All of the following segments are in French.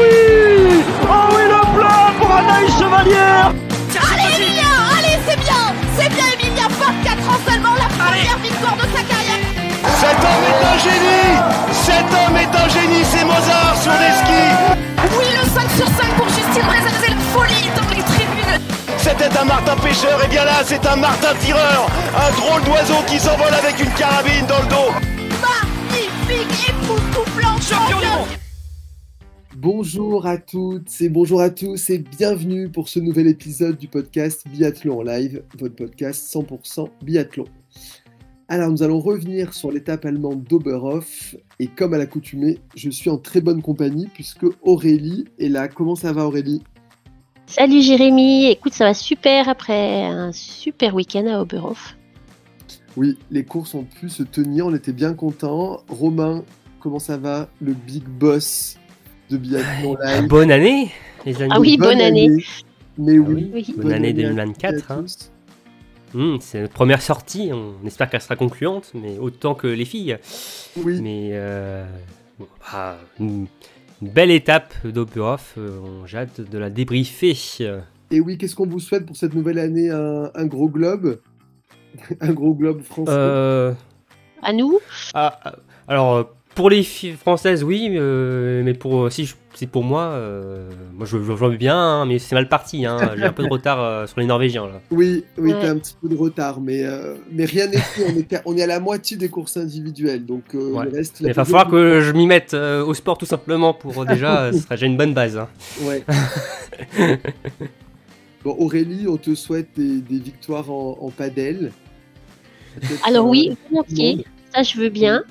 oui Oh oui, le plat pour Anaïs Chevalière Allez, Emilia Allez, c'est bien C'est bien, Emilia 24 ans seulement, la première victoire de sa carrière Cet homme est un génie Cet homme est un génie, c'est Mozart sur les skis Oui, le 5 sur 5 pour Justine Brezat, c'est la folie dans les tribunes c'était un Martin pêcheur, et bien là c'est un Martin tireur, un drôle d'oiseau qui s'envole avec une carabine dans le dos. Magnifique, champion Bonjour à toutes et bonjour à tous et bienvenue pour ce nouvel épisode du podcast Biathlon live, votre podcast 100% biathlon. Alors nous allons revenir sur l'étape allemande d'Oberhof et comme à l'accoutumée, je suis en très bonne compagnie puisque Aurélie est là. Comment ça va Aurélie Salut Jérémy, écoute ça va super après un super week-end à Oberhof. Oui, les courses ont pu se tenir, on était bien contents. Romain, comment ça va Le big boss Bonne année, les amis. Ah ah oui, bonne, année. Mais oui, Bonne, année 2024. Hein. Hmm, c'est notre première sortie, on espère qu'elle sera concluante, mais autant que les filles. Oui. Mais euh, bah, une, belle étape d'Oberhof, euh, on j'ai hâte de la débriefer. Et oui, qu'est-ce qu'on vous souhaite pour cette nouvelle année un, gros globe Un gros globe français euh, À nous ah, Alors, pour les filles françaises, oui, euh, mais pour euh, si c'est pour moi, euh, moi je, veux bien, hein, mais c'est mal parti. Hein. J'ai un peu de retard sur les Norvégiens Oui, oui, un petit peu de retard, mais mais rien n'est fait, On, est à la moitié des courses individuelles, donc Il va falloir que je m'y mette au sport tout simplement pour déjà, ce sera déjà une bonne base. Hein. Ouais. bon, Aurélie, on te souhaite des, victoires en, en padel. Alors oui, ok, ça je veux bien.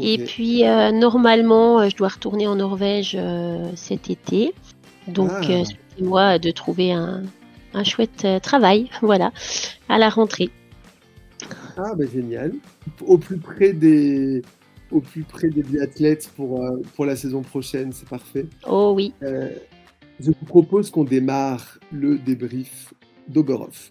Et puis, euh, normalement, euh, je dois retourner en Norvège euh, cet été. Donc, c'est ah. moi de trouver un, chouette travail, voilà, à la rentrée. Ah, bah, génial. Au plus près des, au plus près des biathlètes pour, pour la saison prochaine, c'est parfait. Oh oui. je vous propose qu'on démarre le débrief d'Ogorov.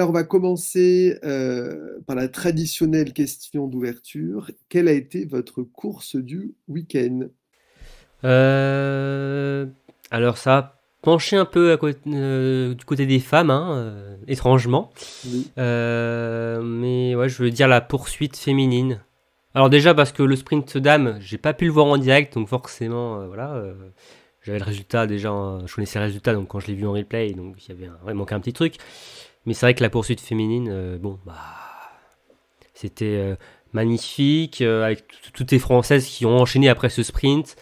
Alors, on va commencer euh, par la traditionnelle question d'ouverture. Quelle a été votre course du week-end euh, Alors, ça a penché un peu euh, du côté des femmes, hein, étrangement. mais ouais, je veux dire la poursuite féminine. Alors déjà parce que le sprint dame, j'ai pas pu le voir en direct, donc forcément, voilà, j'avais le résultat déjà, je connaissais le résultat, donc quand je l'ai vu en replay, donc il y avait un, il manquait un petit truc. Mais c'est vrai que la poursuite féminine, euh, bon, bah, c'était euh, magnifique, euh, avec toutes les Françaises qui ont enchaîné après ce sprint.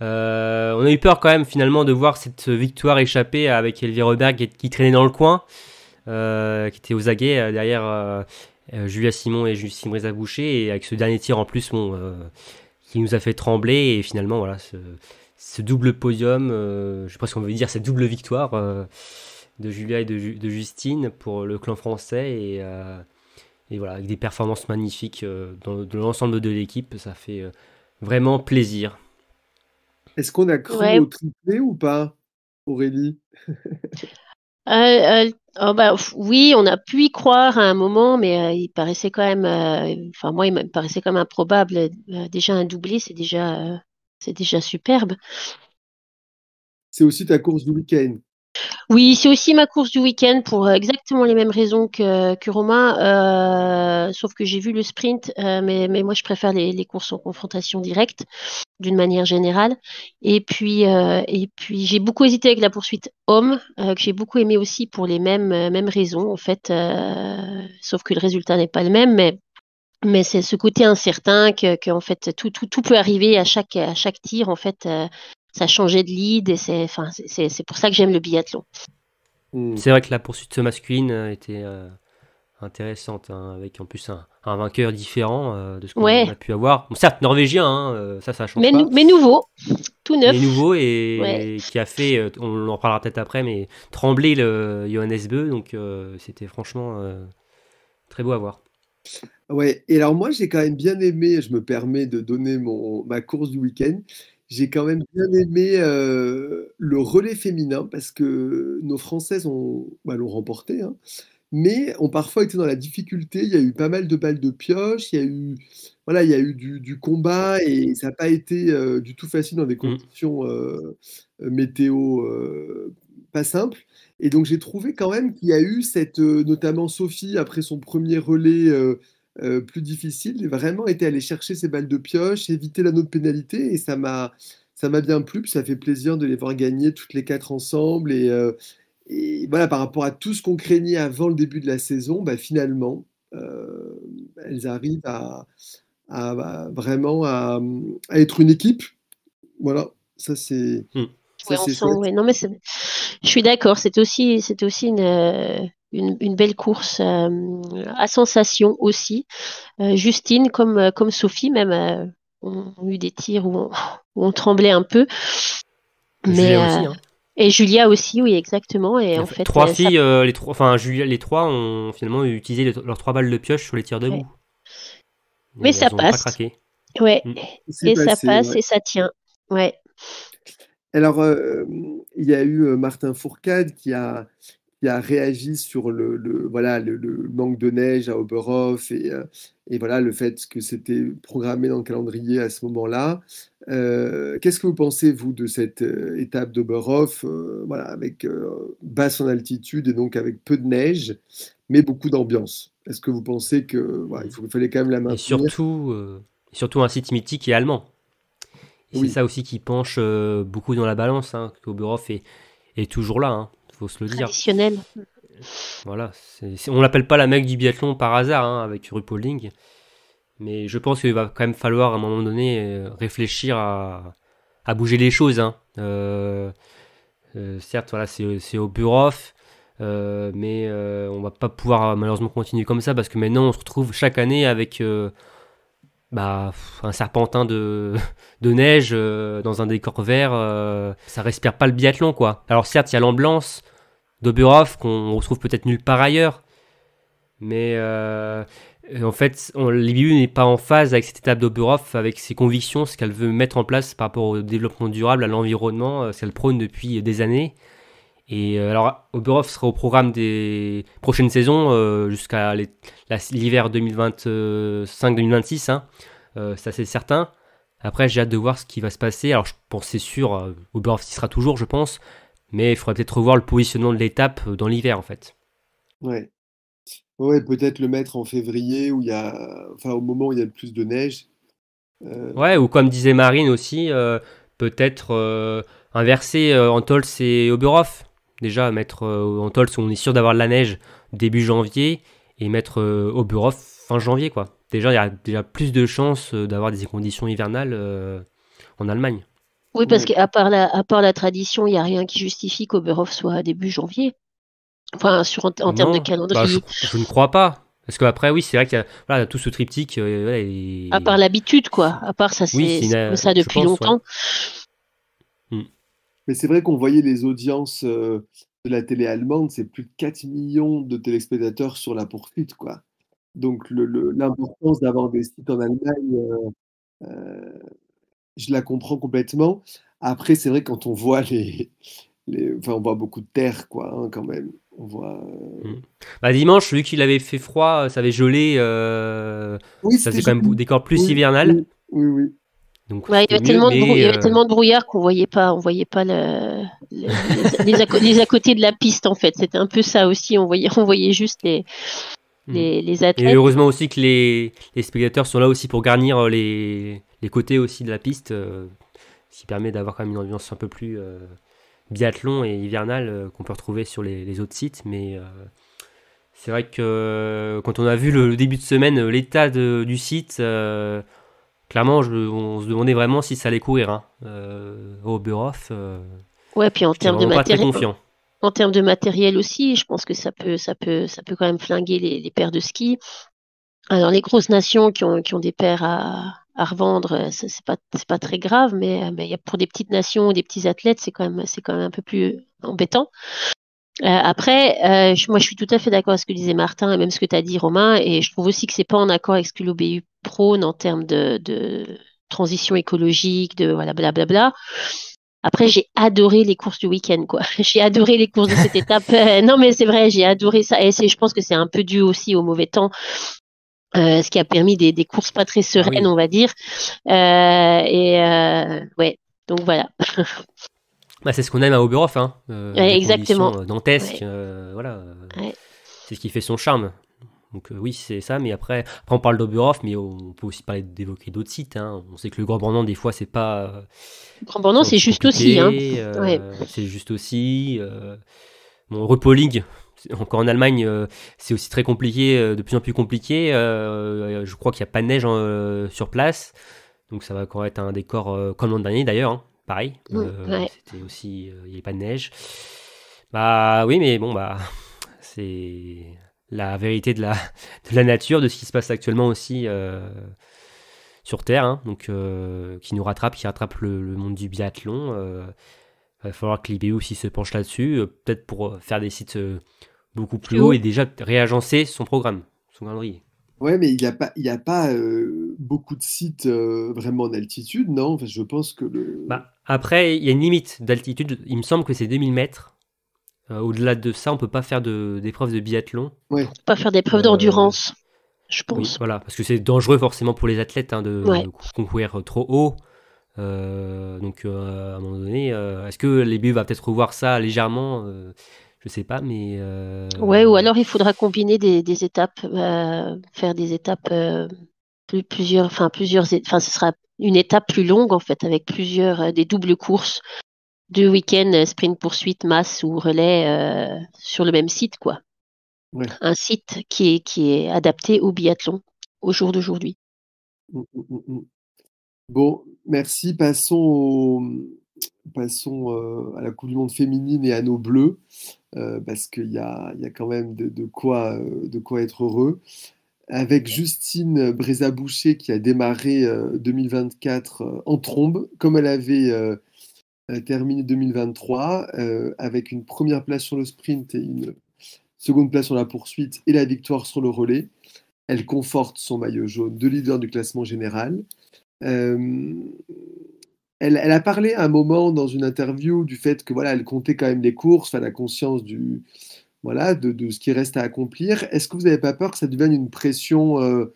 on a eu peur quand même finalement de voir cette victoire échapper avec Elvire Robert qui, traînait dans le coin, qui était aux aguets derrière Julia Simon et Justine Brisa Boucher, et avec ce dernier tir en plus qui nous a fait trembler, et finalement voilà, ce, double podium, je sais pas ce qu'on veut dire, cette double victoire de Julia et de, Justine pour le clan français. Et, euh, et voilà, avec des performances magnifiques euh, dans, de l'ensemble de l'équipe, ça fait euh, vraiment plaisir. Est-ce qu'on a cru au triplé ou pas, Aurélie oh, bah, oui, on a pu y croire à un moment, mais il paraissait quand même, enfin moi, il me paraissait comme improbable. déjà un doublé, c'est déjà, c'est déjà superbe. C'est aussi ta course du week-end. Oui, c'est aussi ma course du week-end pour euh, exactement les mêmes raisons que, que Romain, euh, sauf que j'ai vu le sprint, euh, mais, mais, moi je préfère les, les courses en confrontation directe d'une manière générale. Et puis, et puis j'ai beaucoup hésité avec la poursuite homme, que j'ai beaucoup aimé aussi pour les mêmes, mêmes raisons en fait, sauf que le résultat n'est pas le même, mais mais c'est ce côté incertain que, que en fait tout, tout, tout, peut arriver à chaque à chaque tir en fait ça changeait de lead et c'est, enfin, c'est, c'est pour ça que j'aime le biathlon. Hmm. C'est vrai que la poursuite masculine euh, était euh, intéressante, hein, avec en plus un, vainqueur différent euh, de ce qu'on a pu avoir. certes, norvégien, hein, ça, ça change mais, mais nouveau, tout neuf. Mais nouveau et, qui a fait, on en parlera peut-être après, mais trembler le Johannes Beu, donc c'était franchement très beau à voir. Ouais, et alors moi j'ai quand même bien aimé, je me permets de donner mon, ma course du week-end, j'ai quand même bien aimé euh, le relais féminin parce que nos Françaises ont, bah, l'ont remporté, hein. mais ont parfois été dans la difficulté. Il y a eu pas mal de balles de pioche, il y a eu, voilà, il y eu du, combat et ça n'a pas été euh, du tout facile dans des mmh. conditions euh, météo pas simples. Et donc j'ai trouvé quand même qu'il y a eu cette, notamment Sophie après son premier relais euh, plus difficile, vraiment été aller chercher ces balles de pioche, éviter l'anneau de pénalité, et ça m'a ça m'a bien plu, ça fait plaisir de les voir gagner toutes les quatre ensemble. Euh, et, voilà, par rapport à tout ce qu'on craignait avant le début de la saison, bah, finalement, euh, elles arrivent à, bah, vraiment à, être une équipe. Voilà, ça c'est. Hmm. Non mais je suis d'accord. C'est aussi, c'est aussi une, une, belle course euh, à sensation aussi. Euh, Justine, comme, euh, comme Sophie, même, ont eu des tirs où on, tremblait un peu. Mais, hein. Et Julia aussi, oui, exactement. Et en, fait, trois filles, les trois, enfin les trois ont finalement utilisé leurs trois balles de pioche sur les tirs debout. Mais ça mm. passe. Ouais. Et ça passe et ça tient. Ouais. Alors, il y a eu Martin Fourcade qui a il a réagi sur le, voilà, le, manque de neige à Oberhof et, euh, et voilà le fait que c'était programmé dans le calendrier à ce moment-là. Euh, qu'est-ce que vous pensez, vous, de cette euh, étape d'Oberhof, voilà, avec basse en altitude et donc avec peu de neige, mais beaucoup d'ambiance Est-ce que vous pensez que il, fallait quand même la maintenir surtout, surtout un site mythique et allemand. C'est ça aussi qui penche beaucoup dans la balance, hein, est, est toujours là. Hein le Traditionnel. Voilà, on l'appelle pas la mec du biathlon par hasard hein, avec RuPauling, mais je pense qu'il va quand même falloir à un moment donné euh, réfléchir à, bouger les choses. Hein. Euh, euh, certes, voilà, c'est, au bureau, mais on va pas pouvoir malheureusement continuer comme ça parce que maintenant on se retrouve chaque année avec bah, un serpentin de, de neige dans un décor vert, ça respire pas le biathlon quoi. Alors certes, il y a l'ambiance, Doberov qu'on retrouve peut-être nulle part ailleurs. Mais euh, en fait, l'IBU n'est pas en phase avec cette étape d'Oberov, avec ses convictions, ce qu'elle veut mettre en place par rapport au développement durable, à l'environnement, euh, ce qu'elle prône depuis des années. Et euh, alors, Oberov sera au programme des prochaines saisons jusqu'à l'hiver 2025-2026, hein. ça c'est certain. Après, j'ai hâte de voir ce qui va se passer. Alors, je pense c'est sûr, Oberhof s'y sera toujours, je pense. Mais il faudrait peut-être revoir le positionnement de l'étape euh, dans l'hiver, en fait. Ouais. Ouais, peut-être le mettre en février, où il y a, enfin, au moment où il y a le plus de neige. Euh. Ouais, ou comme disait Marine aussi, euh, peut-être inverser inverser Antols et Oberhof. Déjà, mettre Antols où on est sûr d'avoir de la neige début janvier et mettre Oberhof fin janvier, quoi. Déjà, il y a déjà plus de chances d'avoir des conditions hivernales en Allemagne. Oui, parce mm. qu'à part la, à part la tradition, il n'y a rien qui justifie qu'Oberhof soit à début janvier. Enfin, sur, en, termes de calendrier. Bah, je, ne crois pas. Parce qu'après, oui, c'est vrai qu'il y, a tout ce triptyque. Euh, à part l'habitude, quoi. À part ça, c'est comme ça depuis longtemps. Mm. Mais c'est vrai qu'on voyait les audiences euh, de la télé allemande, c'est plus de 4 millions de téléspectateurs sur la poursuite, quoi. Donc l'importance le, d'avoir des sites en Allemagne, euh, je la comprends complètement. Après, c'est vrai, quand on voit les, Enfin, on voit beaucoup de terre, quoi, hein, quand même. On voit. Euh, mmh. Bah, dimanche, vu qu'il avait fait froid, euh, ça avait gelé. Euh, ça c'est quand même des corps plus hivernal. Oui, oui. Donc, bah, il, y avait tellement de brouillard qu'on voyait pas, on voyait pas le, les, à, les, côté de la piste en fait. C'était un peu ça aussi. On voyait, on voyait juste les, mmh. les, les athlètes. Et heureusement aussi que les, spectateurs sont là aussi pour garnir les, les côtés aussi de la piste, euh, ce qui permet d'avoir quand même une ambiance un peu plus euh, biathlon et hivernale euh, qu'on peut retrouver sur les, autres sites. Mais c'est vrai que quand on a vu le, début de semaine, l'état du site clairement, on se demandait vraiment si ça allait courir hein, au bureau ouais, puis en termes de matériel. En, termes de matériel aussi, je pense que ça peut, ça peut, ça peut quand même flinguer les, paires de ski. Alors les grosses nations qui ont, qui ont des paires à, à revendre, euh, c'est pas pas très grave, mais euh, mais pour des petites nations, des petits athlètes, c'est quand même c'est quand même un peu plus embêtant. Euh, après, je, moi je suis tout à fait d'accord avec ce que disait Martin et même ce que tu as dit Romain, et je trouve aussi que c'est pas en accord avec ce que l'OBU prône en termes de, de transition écologique, de voilà blablabla. Après, j'ai adoré les courses du week-end, quoi. J'ai adoré les courses de cette étape. non, mais c'est vrai, j'ai adoré ça. Et je pense que c'est un peu dû aussi au mauvais temps euh, ce qui a permis des, courses pas très sereines, on va dire. Euh, et euh, ouais, donc voilà. Bah, c'est ce qu'on aime à Oberhof, hein. exactement. Dantesque, voilà. C'est ce qui fait son charme. Donc oui, c'est ça. Mais après, on parle d'Oberhof, mais on peut aussi parler d'évoquer d'autres sites. Hein. On sait que le Grand Bourdon des fois, c'est pas. Le Grand Bourdon hein. c'est juste, aussi. C'est juste aussi. Bon, encore en Allemagne, euh, c'est aussi très compliqué, euh, de plus en plus compliqué. Euh, je crois qu'il n'y a pas de neige hein, sur place. Donc ça va encore être un décor comme l'an dernier d'ailleurs, hein, pareil. C'était aussi, il n'y a pas de neige. Bah oui, mais bon, bah c'est la vérité de la, de la nature, de ce qui se passe actuellement aussi sur Terre, hein, donc qui nous rattrape, qui rattrape le, monde du biathlon. Il va falloir que l'IBU aussi se penche là-dessus, peut-être pour faire des sites beaucoup plus haut et déjà réagencer son programme, son calendrier. Ouais, mais il n'y a pas, il y a pas euh, beaucoup de sites euh, vraiment en altitude, non Je pense que le. Bah, après, il y a une limite d'altitude. Il me semble que c'est 2000 mètres. Euh, au-delà de ça, on peut pas faire d'épreuves de, biathlon. Ouais. peut pas faire d'épreuves d'endurance, je pense. voilà, parce que c'est dangereux forcément pour les athlètes hein, de, concourir trop haut. donc, à un moment donné, est-ce que les BU va peut-être revoir ça légèrement je sais pas, mais. Euh, ouais, ou alors il faudra combiner des, étapes, euh, faire des étapes euh, plus, plusieurs, enfin plusieurs, enfin ce sera une étape plus longue en fait avec plusieurs des doubles courses, de week-ends sprint poursuite, masse ou relais sur le même site quoi. Un site qui est qui est adapté au biathlon au jour d'aujourd'hui. Mmh, mmh, mmh, bon, merci. Passons au, passons euh, à la Coupe du Monde féminine et à nos bleus, euh, parce qu'il y, a, quand même de, euh, quoi, être heureux. Avec Justine Brézaboucher qui a démarré 2024 en trombe, comme elle avait terminé 2023, avec une première place sur le sprint et une seconde place sur la poursuite et la victoire sur le relais. Elle conforte son maillot jaune de leader du classement général elle, a parlé un moment dans une interview du fait que voilà, elle comptait quand même les courses, la conscience du voilà de, ce qui reste à accomplir. Est-ce que vous n'avez pas peur que ça devienne une pression, euh,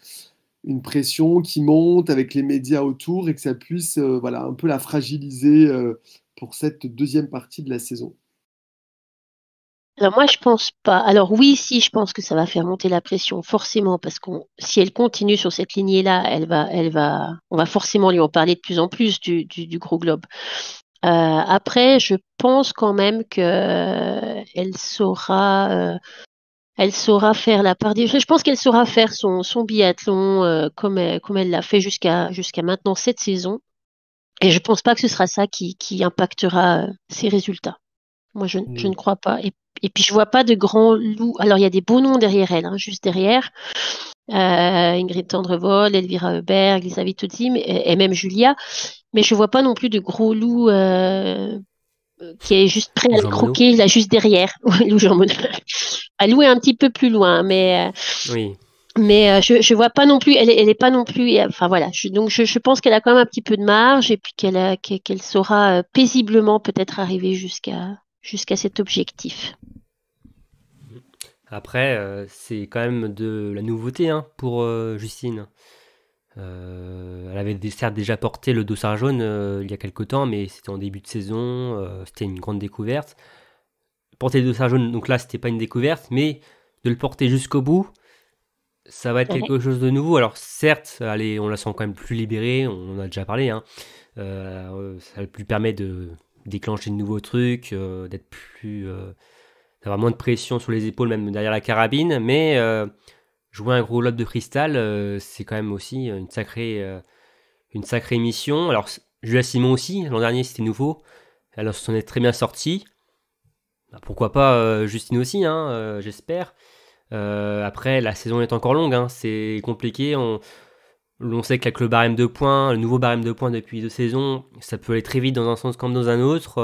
une pression qui monte avec les médias autour et que ça puisse euh, voilà un peu la fragiliser euh, pour cette deuxième partie de la saison alors moi, je pense pas. Alors oui, si, je pense que ça va faire monter la pression, forcément, parce qu'on, si elle continue sur cette lignée-là, elle va, elle va, on va forcément lui en parler de plus en plus du, du, gros globe. Euh, après, je pense quand même que euh, elle saura, euh, elle saura faire la part des. Je pense qu'elle saura faire son, son biathlon comme elle, comme elle l'a fait jusqu'à jusqu'à maintenant cette saison. Et je pense pas que ce sera ça qui, qui impactera ses résultats. Moi, je, mm. ne crois pas. Et, puis, je vois pas de grands loups. Alors, il y a des beaux noms derrière elle, hein, juste derrière. Euh, Ingrid Tendrevol, Elvira Huberg, Elisabeth Vitozzi, et, même Julia. Mais je vois pas non plus de gros loups euh, euh, qui est juste prêt à le croquer, là, juste derrière. Lou Jean est un petit peu plus loin, mais. Mais je, je vois pas non plus, elle, elle est pas non plus, enfin voilà, je, donc je, pense qu'elle a quand même un petit peu de marge et puis qu'elle qu'elle saura paisiblement peut-être arriver jusqu'à jusqu'à cet objectif. Après, euh, c'est quand même de la nouveauté hein, pour euh, Justine. Euh, elle avait certes déjà porté le dossard jaune il y a quelque temps, mais c'était en début de saison, c'était une grande découverte. Porter le dossard jaune, donc là, c'était pas une découverte, mais de le porter jusqu'au bout, ça va être quelque chose de nouveau. Alors certes, allez, on la sent quand même plus libérée, on en a déjà parlé. Hein. ça lui permet de déclencher de nouveaux trucs, euh, d'être plus. Euh, d'avoir moins de pression sur les épaules, même derrière la carabine. Mais euh, jouer un gros lot de cristal, c'est quand même aussi une sacrée, une sacrée mission. Alors, Julien Simon aussi, l'an dernier c'était nouveau. Alors, on est très bien sorti. Bah, pourquoi pas Justine aussi, hein, j'espère. après, la saison est encore longue, hein. c'est compliqué. On on sait qu'avec le barème de points, le nouveau barème de points depuis deux saisons, ça peut aller très vite dans un sens comme dans un autre.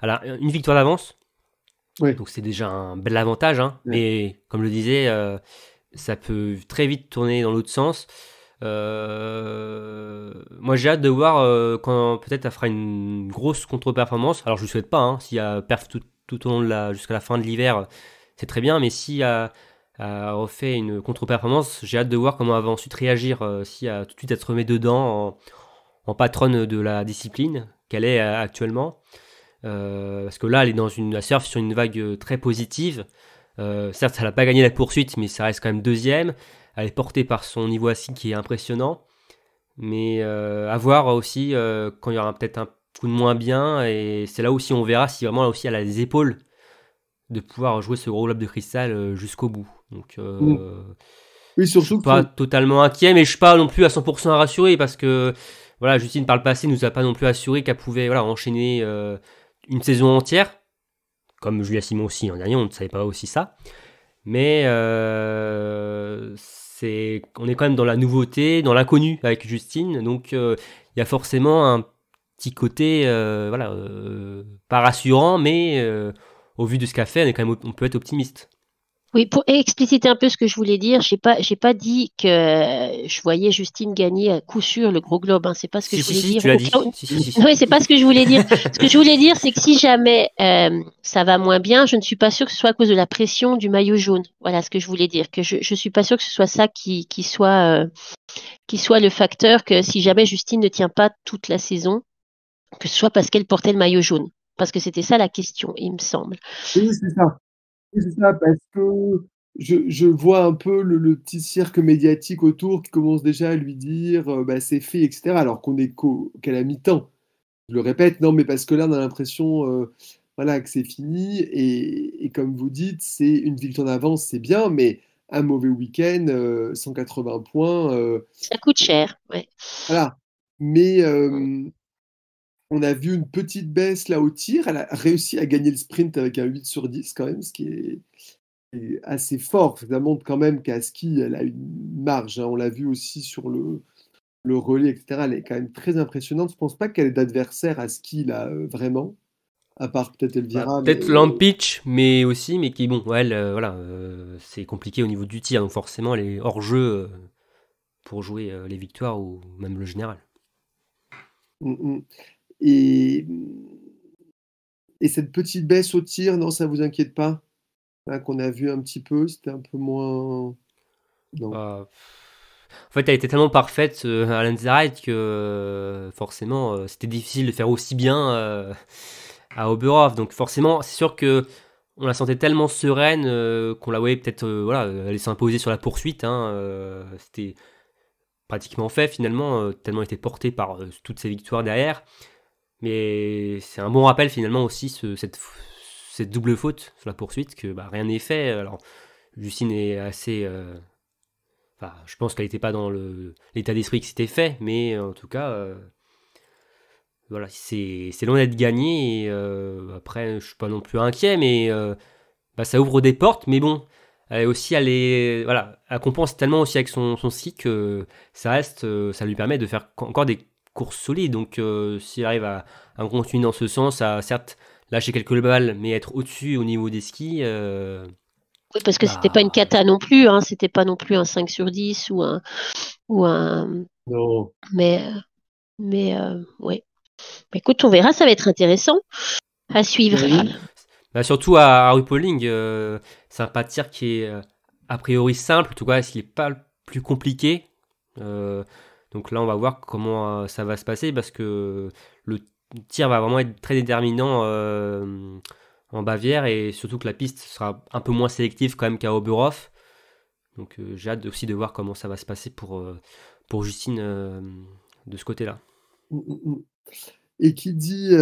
alors, euh, une victoire d'avance. Donc c'est déjà un bel avantage. Hein. Mais comme je le disais, euh, ça peut très vite tourner dans l'autre sens. Euh, moi j'ai hâte de voir quand peut-être ça fera une grosse contre-performance. Alors je ne souhaite pas, hein. s'il y a perf tout, tout au long de jusqu'à la fin de l'hiver, c'est très bien. Mais si a refait une contre-performance. J'ai hâte de voir comment elle va ensuite réagir, euh, si elle, tout de suite être se dedans en, patronne de la discipline qu'elle est euh, actuellement. Euh, parce que là, elle est dans une, surf surfe sur une vague très positive. certes, elle n'a pas gagné la poursuite, mais ça reste quand même deuxième. Elle est portée par son niveau assis qui est impressionnant. Mais à voir aussi quand il y aura peut-être un coup de moins bien. Et c'est là aussi on verra si vraiment là aussi elle a les épaules de pouvoir jouer ce gros globe de cristal jusqu'au bout. Donc, euh, mm. suis pas totalement inquiet, mais je suis pas non plus à 100% rassuré parce que voilà, Justine par le passé nous a pas non plus assuré qu'elle pouvait voilà enchaîner euh, une saison entière, comme Julia Simon aussi en hein, dernier, on ne savait pas aussi ça. Mais euh, on est quand même dans la nouveauté, dans l'inconnu avec Justine, donc euh, il y a forcément un petit côté voilà pas rassurant, mais au vu de ce qu'elle fait, on peut être optimiste. Oui, pour expliciter un peu ce que je voulais dire, j'ai pas, j'ai pas dit que je voyais Justine gagner à coup sûr le gros globe. Hein. C'est pas ce que je voulais dire. Tu oui, c'est pas ce que je voulais dire. ce que je voulais dire, c'est que si jamais euh, ça va moins bien, je ne suis pas sûre que ce soit à cause de la pression du maillot jaune. Voilà ce que je voulais dire. Que je, je suis pas sûre que ce soit ça qui, qui soit, euh, qui soit le facteur que si jamais Justine ne tient pas toute la saison, que ce soit parce qu'elle portait le maillot jaune. Parce que c'était ça la question, il me semble. Oui, c'est ça c'est ça, parce que je, vois un peu le, petit cirque médiatique autour qui commence déjà à lui dire euh, bah, c'est fait, etc. Alors qu'on est qu'à la mi-temps. Je le répète, non, mais parce que là, on a l'impression euh, voilà, que c'est fini. Et, comme vous dites, c'est une victoire avance, c'est bien, mais un mauvais week-end, 180 euh, points. Ça coûte cher. oui. Voilà. Mais, on a vu une petite baisse là au tir. Elle a réussi à gagner le sprint avec un 8 sur 10 quand même, ce qui est, assez fort. Ça montre quand même qu'à ski, elle a une marge. Hein. On l'a vu aussi sur le, le relais, etc. Elle est quand même très impressionnante. Je ne pense pas qu'elle est d'adversaire à ski là, euh, vraiment. À part peut-être Elvira. Bah, peut-être mais... Euh, Lampitch, mais aussi, mais qui, bon, elle, euh, voilà, c'est compliqué au niveau du tir. Donc forcément, elle est hors jeu pour jouer les victoires ou même le général. Hum, hum. Et, cette petite baisse au tir, non, ça vous inquiète pas hein, Qu'on a vu un petit peu, c'était un peu moins. Bah, en fait, elle était tellement parfaite à euh, l'Anzarite que euh, forcément, euh, c'était difficile de faire aussi bien à Oberhof. Donc forcément, c'est sûr que on la sentait tellement sereine qu'on la voyait peut-être voilà, aller s'imposer sur la poursuite. Hein, c'était pratiquement fait finalement, tellement elle était portée par toutes ces victoires derrière. Mais c'est un bon rappel finalement aussi cette, double faute sur la poursuite que bah, rien n'est fait. Alors Justine est assez, euh, enfin, je pense qu'elle n'était pas dans l'état d'esprit que c'était fait, mais euh, en tout cas, euh, voilà, c'est loin d'être gagné. après, je ne suis pas non plus inquiet, mais bah, ça ouvre des portes. Mais bon, elle aussi, voilà, elle compense tellement aussi avec son, son que ça reste, ça lui permet de faire encore des course solide. Donc euh, s'il arrive à, continuer dans ce sens, à certes lâcher quelques balles, mais être au-dessus au niveau des skis. Euh, oui, parce que bah, c'était pas une cata non plus, hein, c'était pas non plus un 5 sur 10 ou un. Ou un... Non. Mais, mais euh, ouais. Bah, écoute, on verra, ça va être intéressant à suivre. Bah, surtout à, à RuPauling, c'est un pas de qui est a priori simple, en tout cas, est-ce n'est pas le plus compliqué donc là, on va voir comment euh, ça va se passer parce que le tir va vraiment être très déterminant euh, en Bavière et surtout que la piste sera un peu moins sélective quand même qu'à Oberhof. Donc euh, j'ai hâte aussi de voir comment ça va se passer pour, pour Justine de ce côté-là. Et qui dit,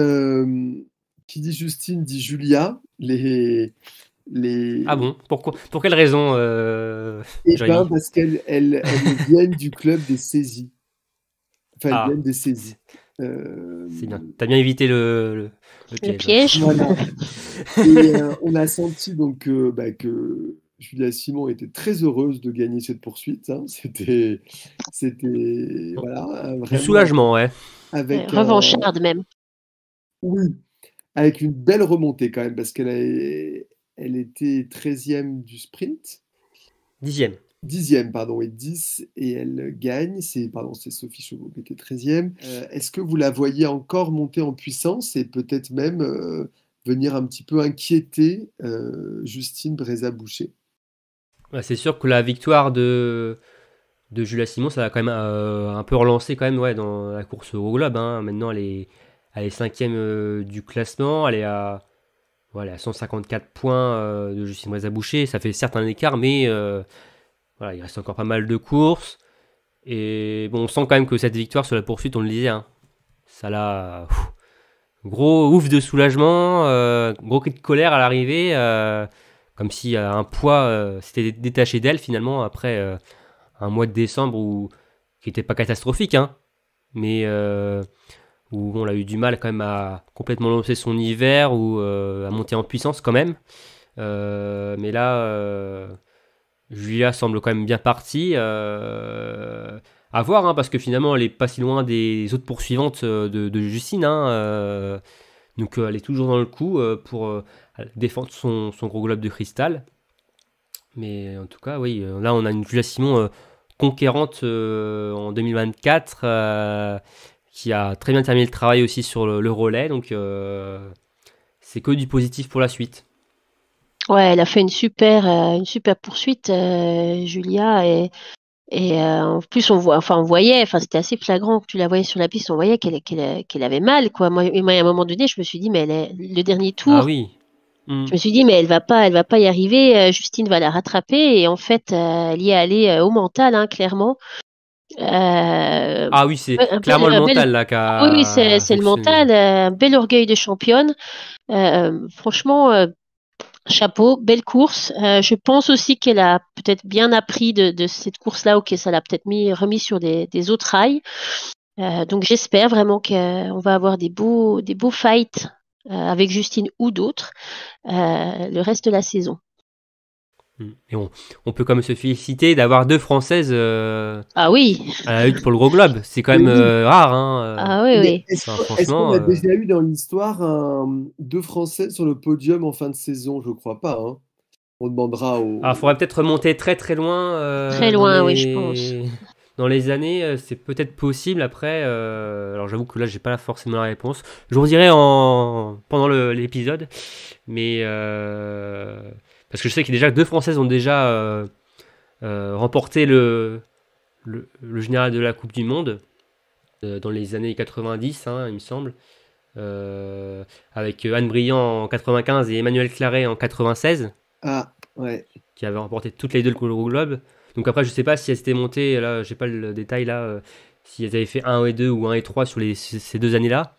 qui dit Justine dit Julia. Les, les... Ah bon Pourquoi Pour quelle raison Eh ben, parce qu'elle elle viennent du club des saisies. Enfin, ah. de Euh... C'est bien. T'as bien évité le, piège. Euh, on a senti donc euh, bah, que Julia Simon était très heureuse de gagner cette poursuite. Hein. C'était, c'était voilà. Euh, soulagement, ouais. Avec même. Oui, avec une belle remontée quand même parce qu'elle elle était 13e du sprint. Dixième dixième, pardon, et dix, et elle gagne. C'est pardon, c'est Sophie Chauveau qui était treizième. Euh, est-ce que vous la voyez encore monter en puissance et peut-être même euh, venir un petit peu inquiéter euh, Justine Breza boucher bah, C'est sûr que la victoire de de Julia Simon, ça a quand même un peu relancé quand même, ouais, dans la course au globe. Hein. Maintenant, elle est cinquième du classement. Elle est à voilà, 154 points de Justine Breza boucher Ça fait certes un écart, mais voilà, il reste encore pas mal de courses. Et bon, on sent quand même que cette victoire sur la poursuite, on le disait, hein, ça l'a. Gros ouf de soulagement, euh, gros cri de colère à l'arrivée, euh, comme si euh, un poids s'était détaché d'elle finalement après un mois de décembre où, qui n'était pas catastrophique, hein, mais où on a eu du mal quand même à complètement lancer son hiver ou à monter en puissance quand même. mais là Julia semble quand même bien partie. Euh, à voir, hein, parce que finalement, elle est pas si loin des autres poursuivantes euh, de, Justine. Hein, euh, donc, elle est toujours dans le coup pour défendre son, gros globe de cristal. Mais en tout cas, oui, là, on a une Julia Simon conquérante en 2024 qui a très bien terminé le travail aussi sur le relais. Donc, c'est que du positif pour la suite. Ouais, elle a fait une super, euh, une super poursuite, euh, Julia. Et, et euh, en plus, on voit, enfin, on voyait, enfin, c'était assez flagrant que tu la voyais sur la piste, on voyait qu'elle qu'elle qu'elle avait mal, quoi. Moi, moi, à un moment donné, je me suis dit, mais elle est, le dernier tour. Ah oui. Hmm. Je me suis dit, mais elle va pas, elle va pas y arriver. Justine va la rattraper. Et en fait, elle y est allée au mental, hein, clairement. ah oui, c'est clairement le mental là. A... Oui, oui c'est le mental. Un bel orgueil de championne. franchement chapeau, belle course. Euh, je pense aussi qu'elle a peut-être bien appris de, cette course-là, ok, ça l'a peut-être mis, remis sur des, des autres rails. Euh, donc j'espère vraiment qu'on euh, va avoir des beaux, des beaux fights avec Justine ou d'autres le reste de la saison. Et on, peut quand même se féliciter d'avoir deux Françaises euh, ah oui. à la lutte pour le gros globe. C'est quand même euh, rare. Hein, euh. Ah oui, oui. Est-ce qu'on a déjà eu dans l'histoire deux Françaises sur le podium en fin de saison Je ne crois pas. Hein. On demandera au. il ah, faudrait peut-être remonter très très loin. très loin, oui, je pense. Dans les années, c'est peut-être possible. Après, alors j'avoue que là, j'ai pas forcément la réponse. Je vous dirai en... pendant l'épisode. Mais. Parce que je sais que déjà deux Françaises ont déjà euh, euh, remporté le, général de la Coupe du Monde euh, dans les années 90, hein, il me semble. avec Anne Briand en 95 et Emmanuel Claret en 96. Ah, ouais. Qui avait remporté toutes les deux le Gros Globe. Donc après, je sais pas si elles étaient montées, là, j'ai pas le détail là, si elles avaient fait 1 et 2 ou 1 et 3 sur ces deux années-là.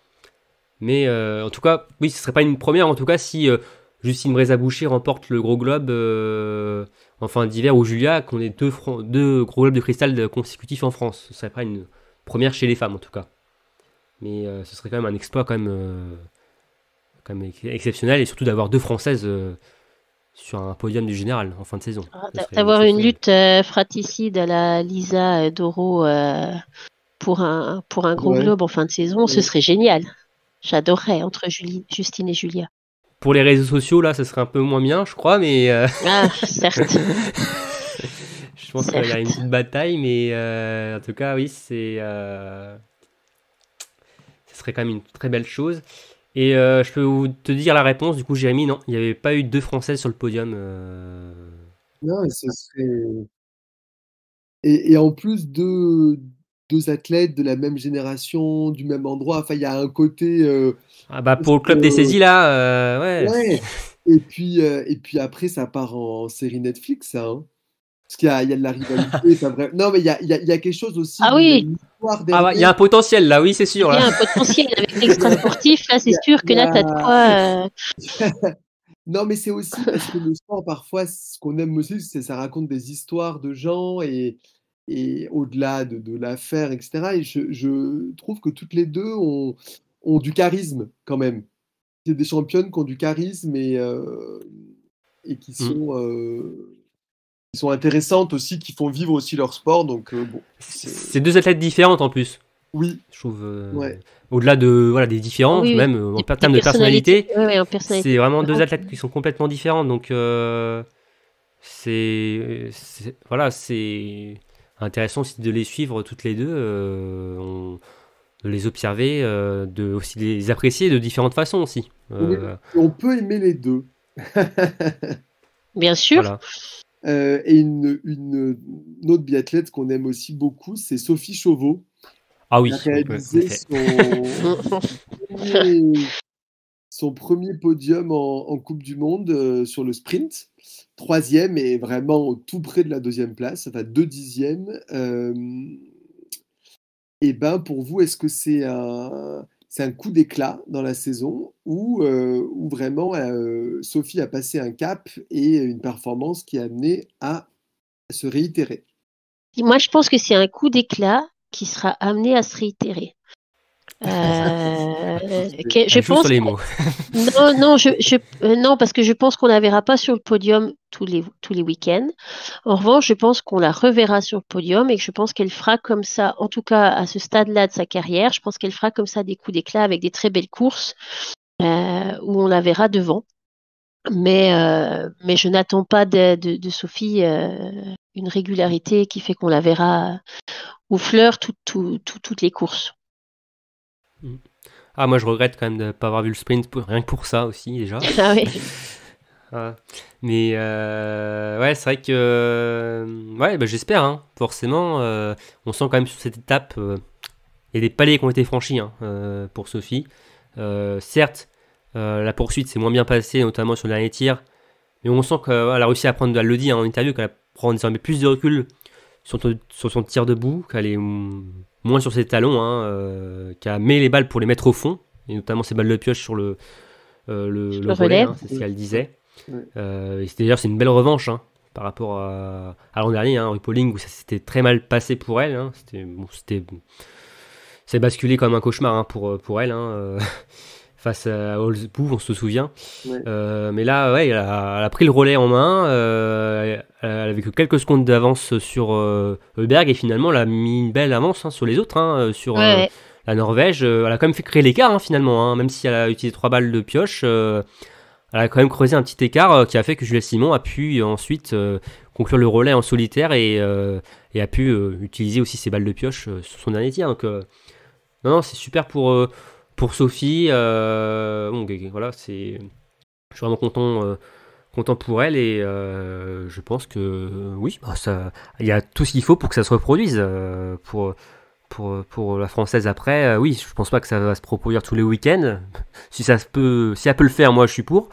Mais en tout cas, oui, ce serait pas une première en tout cas si Justine Braza-Boucher remporte le gros globe euh, en fin d'hiver ou Julia, qu'on ait deux, gros globes de cristal consécutifs en France. Ce serait pas une première chez les femmes en tout cas. Mais euh, ce serait quand même un exploit quand même, euh, exceptionnel et surtout d'avoir deux Françaises sur un podium du général en fin de saison. Ah, d'avoir une lutte fratricide à la Lisa Doro pour, un, gros globe en fin de saison, ce serait génial. J'adorerais entre Justine et Julia. Pour les réseaux sociaux, là, ce serait un peu moins bien, je crois, mais. Euh, ah, certes. je pense qu'il y a une petite bataille, mais euh, en tout cas, oui, c'est. Euh, ce serait quand même une très belle chose. Et je peux te dire la réponse, du coup, Jérémy, non, il n'y avait pas eu deux Françaises sur le podium. Non, ce serait. Et, et en plus, deux, deux athlètes de la même génération, du même endroit. Enfin, il y a un côté. Euh, ah bah pour le club des saisies là, euh, ouais. Et puis euh, et puis après ça part en, série Netflix, ça. Hein. Parce qu'il y, y, a de la rivalité. vrai... Non mais il y, a, y quelque chose aussi. Ah oui. Ah bah, il y a un potentiel là, oui c'est sûr. Il y a un potentiel avec l'extra sportif là, c'est sûr que là t'as de quoi. Non, mais c'est aussi parce que le sport, parfois, ce qu'on aime aussi, c'est ça raconte des histoires de gens et, et au-delà de, de l'affaire, etc. Et je, trouve que toutes les deux ont, ont du charisme quand même. C'est des championnes qui ont du charisme et, euh, et qui mmh. sont. Euh, qui sont intéressantes aussi, qui font vivre aussi leur sport. Donc euh, bon, c'est deux athlètes différentes en plus. Oui. Je trouve. Au-delà de voilà des différences, même en termes de personnalité, c'est vraiment deux athlètes qui sont complètement différents. Donc c'est voilà c'est intéressant aussi de les suivre toutes les deux, euh, de les observer, euh, de aussi les apprécier de différentes façons aussi. Euh, on peut aimer les deux. Bien sûr. et une, autre biathlète qu'on aime aussi beaucoup, c'est Sophie Chauveau. Ah oui, a réalisé son, premier, podium en, Coupe du Monde sur le sprint troisième et vraiment tout près de la deuxième place, ça enfin deux dixièmes. et euh, eh ben pour vous, est-ce que c'est un, c'est un coup d'éclat dans la saison ou euh, vraiment euh, Sophie a passé un cap et une performance qui a amené à se réitérer. moi, je pense que c'est un coup d'éclat qui sera amené à se réitérer. Euh, je pense non, je, euh, non, parce que je pense qu'on la verra pas sur le podium tous les, tous les week-ends. En revanche, je pense qu'on la reverra sur le podium et que je pense qu'elle fera comme ça, en tout cas à ce stade-là de sa carrière, je pense qu'elle fera comme ça des coups d'éclat avec des très belles courses euh, où on la verra devant. Mais, euh, mais je n'attends pas de, Sophie une régularité qui fait qu'on la verra ou fleur tout, toutes les courses. Mm. Ah, moi, je regrette quand même de ne pas avoir vu le sprint, rien que pour ça aussi, déjà. ah oui. mais euh, ouais, c'est vrai que euh, ouais, bah, j'espère. Hein. forcément, euh, on sent quand même sur cette étape, il y a des paliers qui ont été franchis hein, pour Sophie. certes, la poursuite s'est moins bien passée, notamment sur le dernier tir, mais on sent qu'elle a réussi à prendre, elle le dit hein, en interview, qu'elle prend désormais plus de recul sur son tir debout, qu'elle est moins sur ses talons, qui a mis les balles pour les mettre au fond, et notamment ses balles de pioche sur le, euh, le, relais, hein, c'est ce qu'elle disait. Euh, d'ailleurs, c'est une belle revanche hein, par rapport à, l'an dernier, hein, où ça s'était très mal passé pour elle. Hein. C'était bon, basculé comme un cauchemar pour, pour elle. Euh face à Holzbou, on se souvient. Euh, mais là, elle a, pris le relais en main, euh, elle avait que quelques secondes d'avance sur euh, Berg et finalement, elle a mis une belle avance hein, sur les autres, hein, sur la Norvège. elle a quand même fait créer l'écart hein, finalement, même si elle a utilisé trois balles de pioche. elle a quand même creusé un petit écart qui a fait que Julien Simon a pu ensuite conclure le relais en solitaire et, a pu utiliser aussi ses balles de pioche sur son dernier tir. non c'est super pour pour Sophie, euh, bon, voilà, c'est, je suis vraiment content euh, content pour elle et euh, je pense que oui, bah, ça, il y a tout ce qu'il faut pour que ça se reproduise pour, pour, la française après. oui, je pense pas que ça va se reproduire tous les week-ends. si ça peut, si elle peut le faire, moi je suis pour.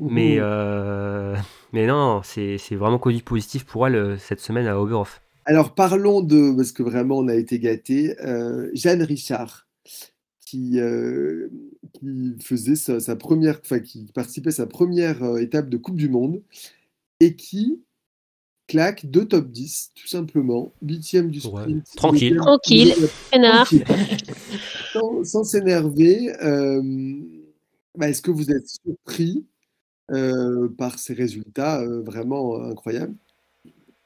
Mais mmh. mais non, c'est vraiment que positif pour elle cette semaine à Oberhof. Alors parlons de parce que vraiment on a été gâté. Jeanne Richard qui, euh, qui faisait sa, première, enfin, qui participait à sa première euh, étape de Coupe du Monde et qui claque deux top 10, tout simplement, huitième du sprint. Tranquille. Tranquille, tranquille. sans, s'énerver, euh, bah, est-ce que vous êtes surpris par ces résultats vraiment incroyables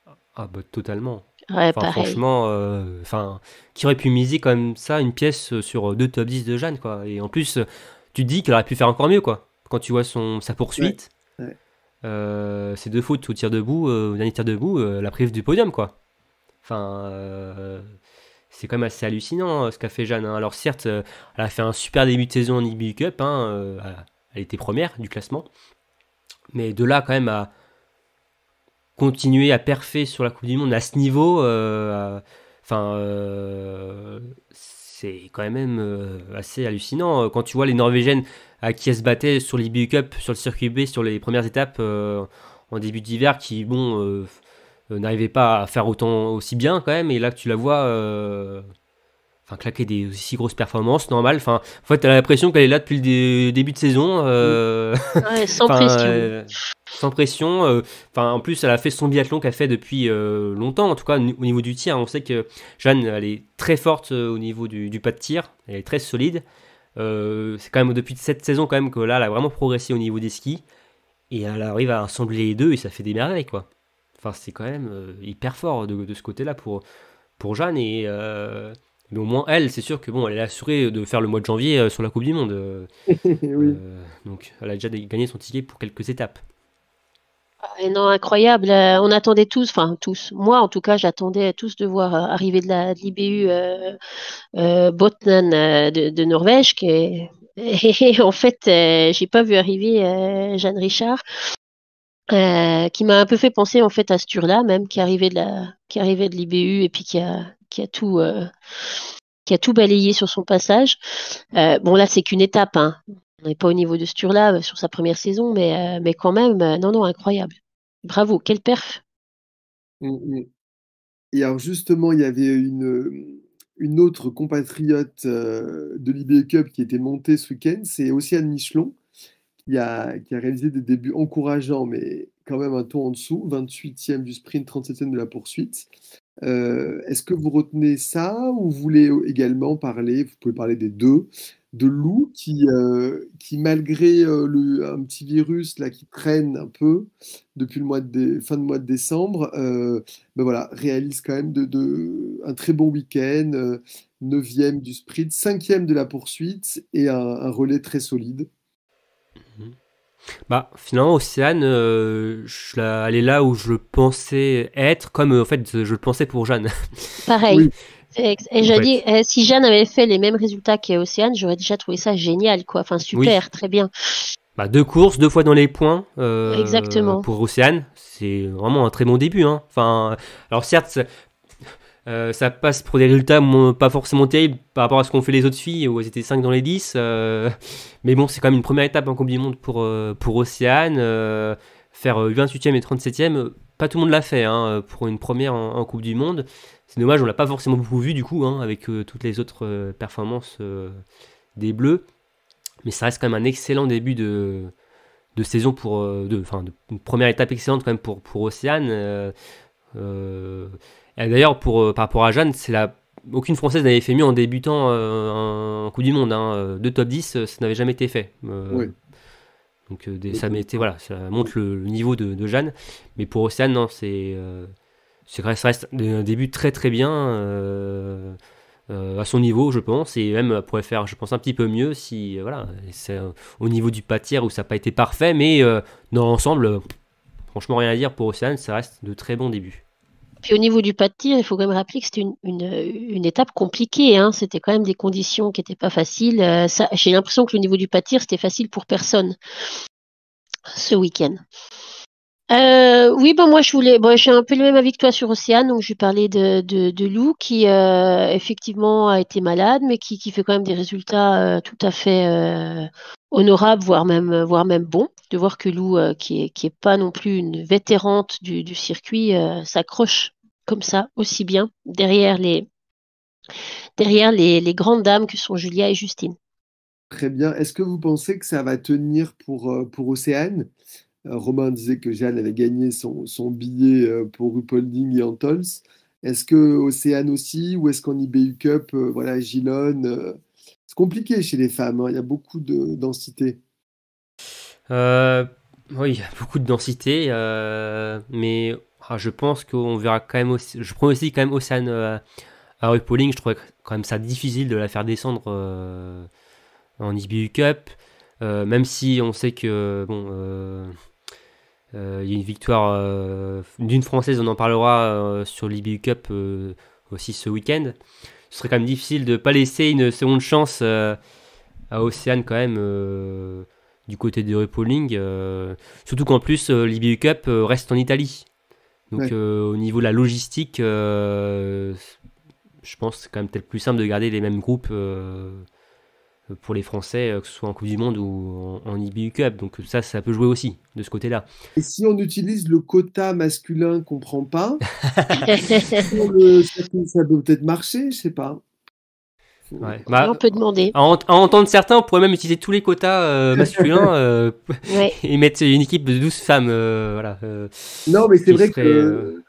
ah, ah bah totalement. Ouais, franchement, euh, enfin, qui aurait pu miser comme ça une pièce euh, sur euh, deux top 10 de Jeanne, quoi. Et en plus, tu te dis qu'elle aurait pu faire encore mieux, quoi. Quand tu vois son, sa poursuite, ses deux fautes au tir debout, euh, au dernier tir debout, la prive du podium, quoi. Enfin, c'est quand même assez hallucinant ce qu'a fait Jeanne. Hein. Alors, certes, elle a fait un super début de saison en IBU Cup, hein, elle était première du classement. Mais de là, quand même, à continuer à perfer sur la Coupe du Monde à ce niveau, euh, enfin, euh, c'est quand même euh, assez hallucinant. Quand tu vois les Norvégiennes à qui elles se battaient sur l'IBU Cup, sur le circuit B, sur les premières étapes en début d'hiver, qui, bon, n'arrivaient pas à faire autant aussi bien quand même, et là que tu la vois enfin claquer des aussi grosses performances normal enfin en fait t'as l'impression qu'elle est là depuis le début de saison euh. ouais, euh, sans, pression. sans euh. pression enfin en plus elle a fait son biathlon qu'elle fait depuis longtemps en tout cas au niveau du tir on sait que Jeanne elle est très forte au niveau du, pas de tir elle est très solide c'est quand même depuis cette saison quand même que là elle a vraiment progressé au niveau des skis et elle arrive à assembler les deux et ça fait des merveilles quoi enfin c'est quand même hyper fort de, ce côté là pour pour Jeanne et mais au moins, elle, c'est sûr que bon, elle est assurée de faire le mois de janvier euh, sur la Coupe du Monde. Euh. Euh, donc, elle a déjà gagné son ticket pour quelques étapes. Ah, et non, incroyable. on attendait tous, enfin tous, moi en tout cas, j'attendais tous de voir arriver de l'IBU Botnan de, Norvège. Qui Et en fait, j'ai pas vu arriver Jeanne Richard. qui m'a un peu fait penser en fait à ce tour là même qui arrivait de la qui arrivait de l'IBU et puis qui a qui a tout euh, qui a tout balayé sur son passage. Euh, bon, là, c'est qu'une étape. Hein. On n'est pas au niveau de Sturla euh, sur sa première saison, mais, mais quand même, non, non, incroyable. Bravo, quel perf. Mm, mm. Et alors, justement, il y avait une, une autre compatriote de l'IBE Cup qui était montée ce week-end, c'est Océane Michelon, qui a, qui a réalisé des débuts encourageants, mais quand même un tour en dessous, 28e du sprint, 37e de la poursuite. Euh, est-ce que vous retenez ça ou vous voulez également parler, vous pouvez parler des deux, de Lou qui, euh, qui malgré euh, le, un petit virus là, qui traîne un peu depuis le mois de fin de mois de décembre, ben voilà, réalise quand même de, un très bon week-end, 9e du sprint, 5e de la poursuite et un relais très solide. Bah, finalement, Océane, euh, elle est là où je pensais être, comme euh, en fait je le pensais pour Jeanne. Pareil. Et, j'ai dit, eh, si Jeanne avait fait les mêmes résultats qu'Océane, j'aurais déjà trouvé ça génial, quoi. Enfin, super, très bien. Bah, deux courses, deux fois dans les points. Euh, Exactement. Pour Océane, c'est vraiment un très bon début. Hein. Enfin, alors certes, euh, ça passe pour des résultats pas forcément terribles par rapport à ce qu'ont fait les autres filles, où elles étaient 5 dans les 10. Euh, mais bon, c'est quand même une première étape en Coupe du Monde pour, euh, pour Océane. faire 28e et 37e, pas tout le monde l'a fait hein, pour une première en, Coupe du Monde. C'est dommage, on l'a pas forcément beaucoup vu du coup, hein, avec toutes les autres performances des Bleus. Mais ça reste quand même un excellent début de, de saison pour. Enfin, une première étape excellente quand même pour, pour Océane. Euh, D'ailleurs, pour, euh, par rapport à Jeanne, aucune Française n'avait fait mieux en débutant euh, un Coup du Monde. Hein. Euh, Deux top 10, ça n'avait jamais été fait. Donc ça, monte montre le, niveau de, Jeanne. Mais pour Océane, non, c'est ça reste un début très très bien à son niveau, je pense. Et même elle pourrait faire, je pense, un petit peu mieux si voilà, c'est au niveau du pâtière où ça n'a pas été parfait. Mais dans l'ensemble, franchement, rien à dire pour Océane, ça reste de très bons débuts au niveau du pas de tir, il faut quand même rappeler que c'était une, étape compliquée. Hein. C'était quand même des conditions qui n'étaient pas faciles. Euh, j'ai l'impression que le niveau du pas de tir, c'était facile pour personne ce week-end. Euh, oui, ben moi je voulais, j'ai un peu le même avis que toi sur Océane, donc je vais de, de, Lou qui euh, effectivement a été malade, mais qui, fait quand même des résultats tout à fait honorables, voire même bons. De voir que Lou, qui n'est pas non plus une vétérante du circuit, s'accroche comme ça, aussi bien, derrière les, derrière les, les grandes dames que sont Julia et Justine. Très bien. Est-ce que vous pensez que ça va tenir pour, euh, pour Océane euh, Romain disait que Jeanne avait gagné son, son billet euh, pour Rupolding et Antols. Est-ce que Océane aussi ou est-ce qu'en IBU Cup, voilà, Gilon? C'est compliqué chez les femmes, hein. il y a beaucoup de densité. oui, il y a beaucoup de densité, mais ah, je pense qu'on verra quand même aussi. Je prends aussi quand même Océane euh, à RuPauling, Je trouvais quand même ça difficile de la faire descendre euh, en IBU Cup. Euh, même si on sait que bon, il y a une victoire d'une française, on en parlera sur l'IBU Cup aussi ce week-end. Ce serait quand même difficile de ne pas laisser une seconde chance à Océane quand même du côté de RuPauling surtout qu'en plus, l'IBU Cup reste en Italie. Donc euh, au niveau de la logistique, euh, je pense que c'est quand même peut-être plus simple de garder les mêmes groupes euh, pour les Français, que ce soit en Coupe du Monde ou en, en, Cup. Donc ça, ça peut jouer aussi de ce côté-là. Et si on utilise le quota masculin qu'on prend pas, ça, doit peut peut-être marcher, je ne sais pas. Bah, on peut demander. À, en, entendre certains, on pourrait même utiliser tous les quotas euh, masculins euh, et mettre une équipe de 12 femmes. Euh, voilà, non, mais c'est vrai que.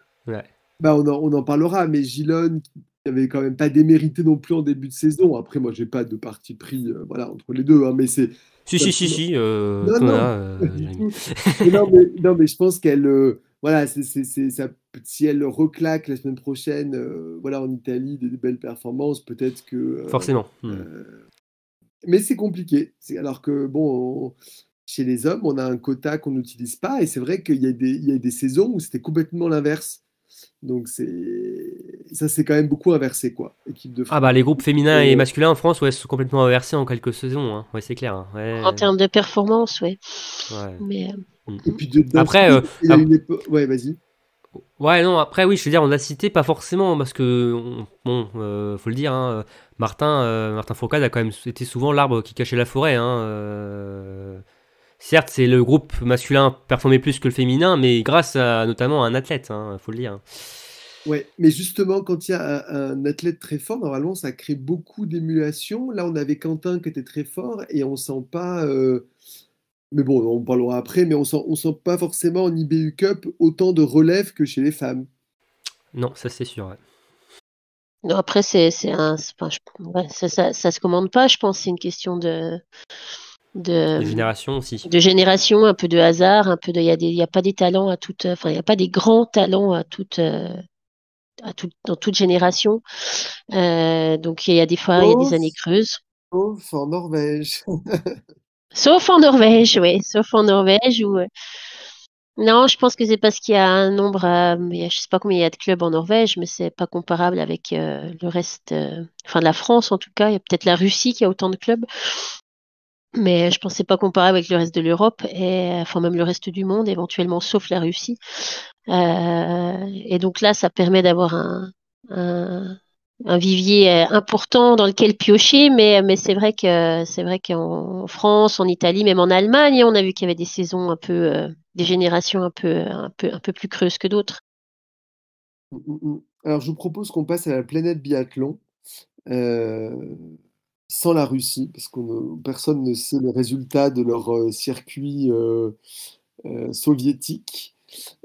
Bah, on, en, parlera, mais Gilon n'avait quand même pas démérité non plus en début de saison. Après, moi, j'ai pas de parti pris voilà, entre les deux, hein, mais c'est. Si, si, si, si, non, non, non, mais, je pense qu'elle voilà, Si elle reclaque la semaine prochaine, euh, voilà, en Italie, des, belles performances, peut-être que. Euh, Forcément. Hmm. Euh, mais c'est compliqué. Alors que, bon, chez les hommes, on a un quota qu'on n'utilise pas. Et c'est vrai qu'il y, y, a des saisons où c'était complètement l'inverse. Donc c'est ça c'est quand même beaucoup inversé quoi. de Ah bah les groupes féminins et masculins en France ouais sont complètement inversés en quelques saisons hein. ouais c'est clair. Hein. En termes de performance ouais. Euh, mm. Et puis après euh, ah, ouais non après oui je veux dire on a cité pas forcément parce que euh, faut le dire hein, Martin Martin Fourcade a quand même été souvent l'arbre qui cachait la forêt hein Certes, c'est le groupe masculin performait plus que le féminin, mais grâce à notamment à un athlète, il hein, faut le dire. Ouais, mais justement, quand il y a un, athlète très fort, normalement, ça crée beaucoup d'émulation. Là, on avait Quentin qui était très fort et on sent pas. Euh, mais bon, on parlera après, mais on sent, on sent pas forcément en IBU Cup autant de relève que chez les femmes. Non, ça c'est sûr. après, c'est, un, ça, ça, ça, se commande pas, je pense. C'est une question de, de, génération aussi. De génération, un peu de hasard, un peu de. Il n'y a, pas des talents à toute. Enfin, il n'y a pas des grands talents à toute. Euh, dans toute génération. Euh, donc, il y a des fois, il y a des années creuses. Sauf en Norvège. sauf en Norvège, oui. Sauf en Norvège où. Euh, non, je pense que c'est parce qu'il y a un nombre, je ne sais pas combien il y a de clubs en Norvège, mais c'est pas comparable avec le reste, enfin de la France en tout cas. Il y a peut-être la Russie qui a autant de clubs, mais je ne pensais pas comparer avec le reste de l'Europe et enfin même le reste du monde éventuellement sauf la Russie euh, et donc là ça permet d'avoir un, vivier euh, important dans lequel piocher mais c'est vrai que c'est vrai qu'en France en Italie même en Allemagne on a vu qu'il y avait des saisons un peu euh, des générations un peu un peu un peu plus creuses que d'autres mm, mm, mm. alors je vous propose qu'on passe à la planète biathlon sans la Russie, parce que euh, personne ne sait le résultat de leur euh, circuit euh, soviétique.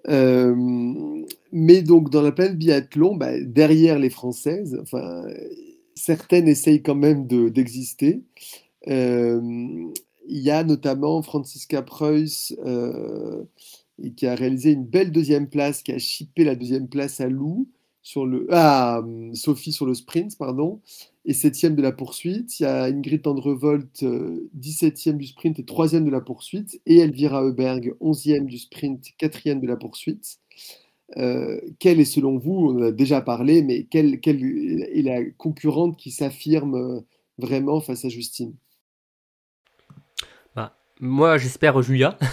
mais donc dans la planète biathlon, bah, derrière les Françaises, enfin, certaines essayent quand même d'exister. il y a notamment Franziska Preuss qui a réalisé une belle deuxième place, qui a chippé la deuxième place à Lou sur le ah, Sophie sur le sprint, pardon, et 7 de la poursuite. Il y a Ingrid Andrevolt, euh, 17e du sprint et 3 de la poursuite. Et Elvira Heuberg, 11e du sprint, 4 de la poursuite. Euh, quelle est selon vous, on en a déjà parlé, mais quelle, est la concurrente qui s'affirme euh, vraiment face à Justine bah, Moi, j'espère Julia.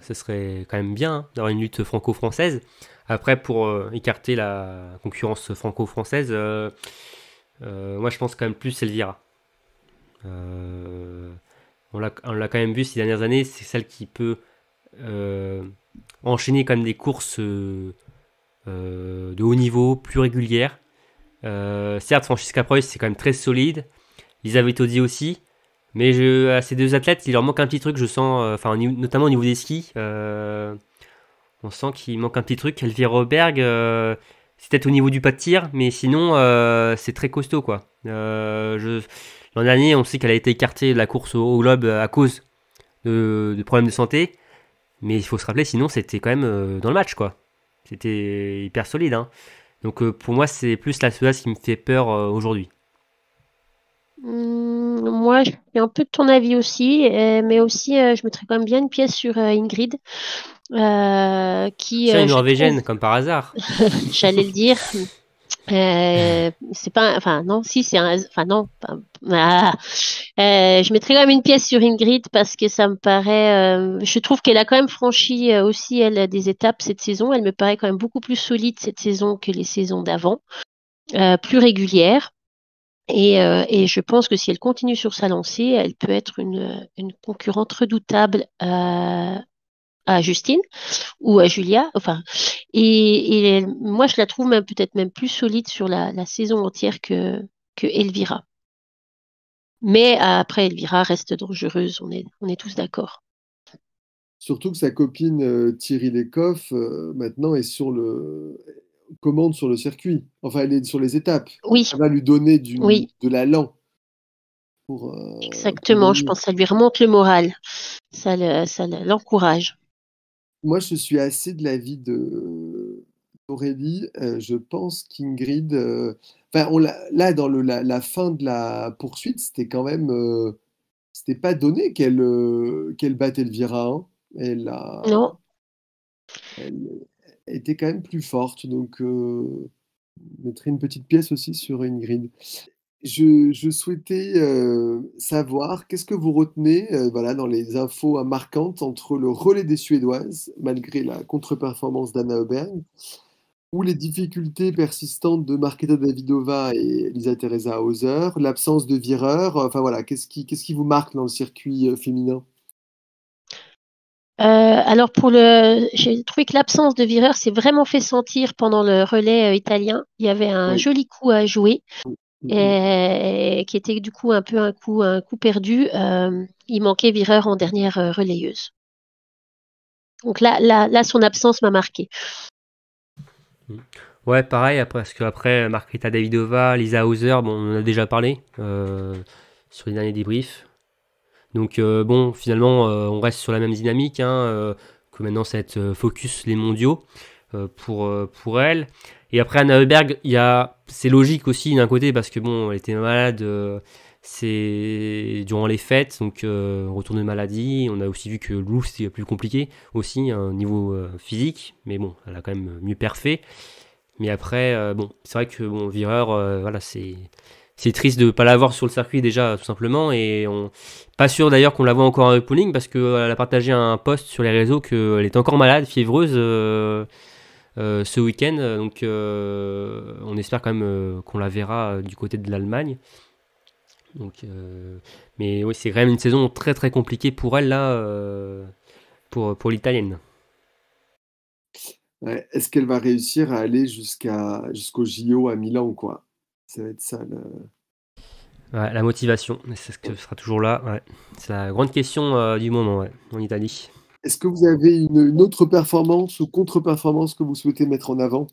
Ce serait quand même bien hein, d'avoir une lutte franco-française. Après, pour euh, écarter la concurrence franco-française, euh, euh, moi je pense quand même plus Elvira. on l'a quand même vu ces dernières années, c'est celle qui peut enchaîner quand même des courses de haut niveau, plus régulières. certes, Francisca Preuss, c'est quand même très solide. Elisabeth Audi aussi. Mais je, à ces deux athlètes, il leur manque un petit truc, je sens, enfin, notamment au niveau des skis. On sent qu'il manque un petit truc. Elvire Roberg, euh, c'est peut-être au niveau du pas de tir, mais sinon, euh, c'est très costaud, quoi. Euh, l'an dernier, on sait qu'elle a été écartée de la course au, globe à cause de, problèmes de santé. Mais il faut se rappeler, sinon, c'était quand même dans le match, quoi. C'était hyper solide, hein. Donc, pour moi, c'est plus la Suède qui me fait peur aujourd'hui. Mmh, moi, je suis un peu de ton avis aussi, mais aussi, je mettrais quand même bien une pièce sur Ingrid. Euh, qui C'est euh, une Norvégienne, comme par hasard. J'allais le dire. Euh, c'est pas, enfin non, si c'est un, enfin non, ah. euh, je mettrai quand même une pièce sur Ingrid parce que ça me paraît, euh, je trouve qu'elle a quand même franchi aussi elle des étapes cette saison. Elle me paraît quand même beaucoup plus solide cette saison que les saisons d'avant, plus régulière. Et, et, je pense que si elle continue sur sa lancée, elle peut être une, une concurrente redoutable à Justine ou à Julia. Enfin, et, moi, je la trouve peut-être même plus solide sur la, saison entière que, que Elvira. Mais après, Elvira reste dangereuse, on est, on est tous d'accord. Surtout que sa copine euh, Thierry Lecoff, euh, maintenant, est sur le commande sur le circuit. Enfin, elle est sur les étapes. Ça va lui donner du, de l'allant. Pour, euh, Exactement, je pense que ça lui remonte le moral, ça l'encourage moi, je suis assez de l'avis de euh, Aurélie. Euh, je pense qu'Ingrid, euh, là dans la, fin de la poursuite, c'était quand même, c'était pas donné qu'elle qu'elle batte Elvira. Hein. Elle a, non. était quand même plus forte, donc mettrait une petite pièce aussi sur Ingrid. Je, souhaitais euh, savoir qu'est-ce que vous retenez euh, voilà, dans les infos marquantes entre le relais des Suédoises, malgré la contre-performance d'Anna Auberg, ou les difficultés persistantes de Marketa Davidova et Lisa Teresa Hauser, l'absence de vireur, enfin voilà, qu'est-ce qui, qu'est-ce qui vous marque dans le circuit euh, féminin alors pour le, j'ai trouvé que l'absence de vireur s'est vraiment fait sentir pendant le relais italien. Il y avait un joli coup à jouer. Mm, mm. et, qui était du coup un peu un coup, un coup perdu. Euh, il manquait Vireur en dernière euh, relayeuse. Donc là, là, là, son absence m'a marqué. Mm. Ouais, pareil, parce qu'après, Marquita Davidova, Lisa Hauser, bon, on en a déjà parlé euh, sur les derniers débriefs. Donc bon, finalement, on reste sur la même dynamique, hein, que maintenant, cette focus les mondiaux. Euh, pour, euh, pour elle. Et après, Anna Heuberg, c'est logique aussi d'un côté parce que bon, elle était malade euh, c'est durant les fêtes, donc retour de maladie. On a aussi vu que Lou c'était plus compliqué aussi, hein, au niveau physique, mais bon, elle a quand même mieux perfait. Mais après, bon, c'est vrai que bon, Vireur, voilà, c'est. C'est triste de ne pas l'avoir sur le circuit déjà, tout simplement. Et on... pas sûr d'ailleurs qu'on la voit encore en pooling parce qu'elle a partagé un post sur les réseaux qu'elle est encore malade, fiévreuse. Euh, ce week-end. Euh, donc euh, on espère quand même qu'on la verra du côté de l'Allemagne. Donc, mais oui, c'est quand même une saison très très compliquée pour elle là, pour, pour l'italienne. Est-ce qu'elle va réussir à aller jusqu'à jusqu'au JO à Milan ou quoi Ça va être ça la motivation, c'est ce que sera toujours là. C'est la grande question du moment en Italie. Est-ce que vous avez une, autre performance ou contre-performance que vous souhaitez mettre en avant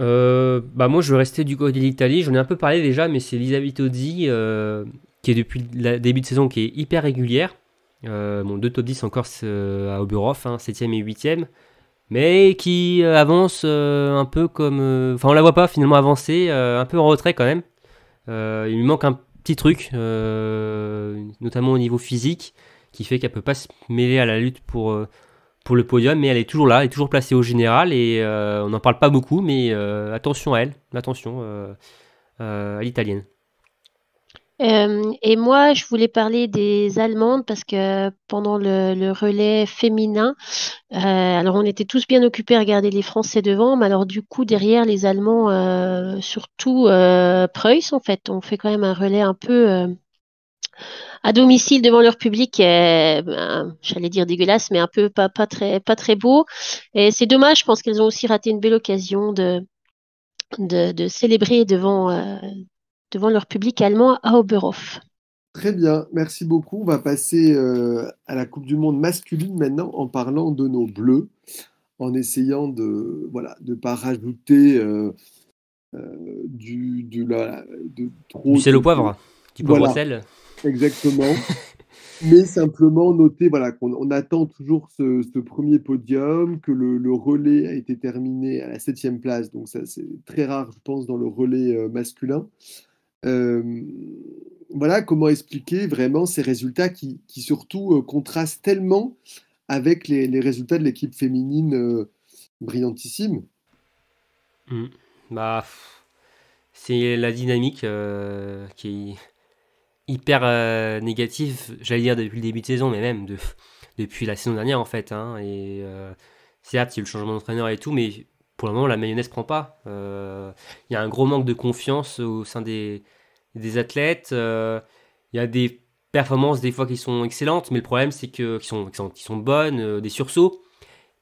euh, bah moi je vais rester du côté de l'Italie, j'en ai un peu parlé déjà, mais c'est Lisa Vitozzi euh, qui est depuis le début de saison qui est hyper régulière. Euh, deux top 10 encore à Oberhof, 7ème hein, et 8 e mais qui avance un peu comme. Enfin on la voit pas finalement avancer, un peu en retrait quand même. il lui manque un petit truc, notamment au niveau physique qui fait qu'elle peut pas se mêler à la lutte pour, euh, pour le podium, mais elle est toujours là, elle est toujours placée au général, et euh, on n'en parle pas beaucoup, mais euh, attention à elle, attention à l'italienne. et moi, je voulais parler des Allemandes parce que pendant le, relais féminin, alors on était tous bien occupés à regarder les Français devant, mais alors du coup derrière les Allemands, surtout Preuss en fait, on fait quand même un relais un peu à domicile devant leur public ben, j'allais dire dégueulasse, mais un peu pas, pas, très, pas très beau. Et c'est dommage, je pense qu'elles ont aussi raté une belle occasion de, de, célébrer devant, euh, devant leur public allemand à Oberhof. Très bien, merci beaucoup. On va passer euh, à la Coupe du Monde masculine maintenant en parlant de nos bleus, en essayant de voilà de pas rajouter euh, du de la Du sel au poivre, du poivre sel. Exactement. mais simplement noter voilà, qu'on attend toujours ce, premier podium, que le, relais a été terminé à la septième place, donc ça c'est très rare, je pense, dans le relais euh, masculin. Euh, voilà comment expliquer vraiment ces résultats qui, surtout euh, contrastent tellement avec les, résultats de l'équipe féminine brillantissime. Mmh. Bah, c'est la dynamique qui hyper euh, négatif, j'allais dire depuis le début de saison, mais même depuis la saison dernière en fait. Hein, et euh, certes, il y a eu le changement d'entraîneur et tout, mais pour le moment, la mayonnaise prend pas. Euh, il y a un gros manque de confiance au sein des, des athlètes. Il y a des performances des fois qui sont excellentes, mais le problème c'est que qui sont, qui sont, bonnes, des sursauts,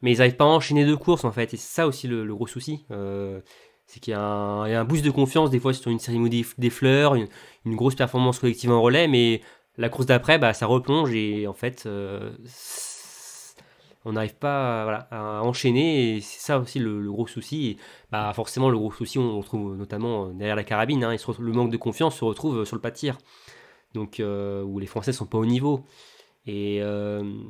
mais ils n'arrivent pas à enchaîner deux courses en fait. Et c'est ça aussi le gros souci. C'est qu'il y, a un boost de confiance des fois sur une cérémonie des fleurs, une, grosse performance collective en relais, mais la course d'après, bah, ça replonge et en fait, euh, on n'arrive pas voilà, à enchaîner. Et c'est ça aussi le, gros souci. bah, forcément, le gros souci, on le retrouve notamment euh, derrière la carabine. Hein, le manque de confiance se retrouve euh, sur le pas de tir, donc, où les Français sont pas au niveau. Et, ne Ils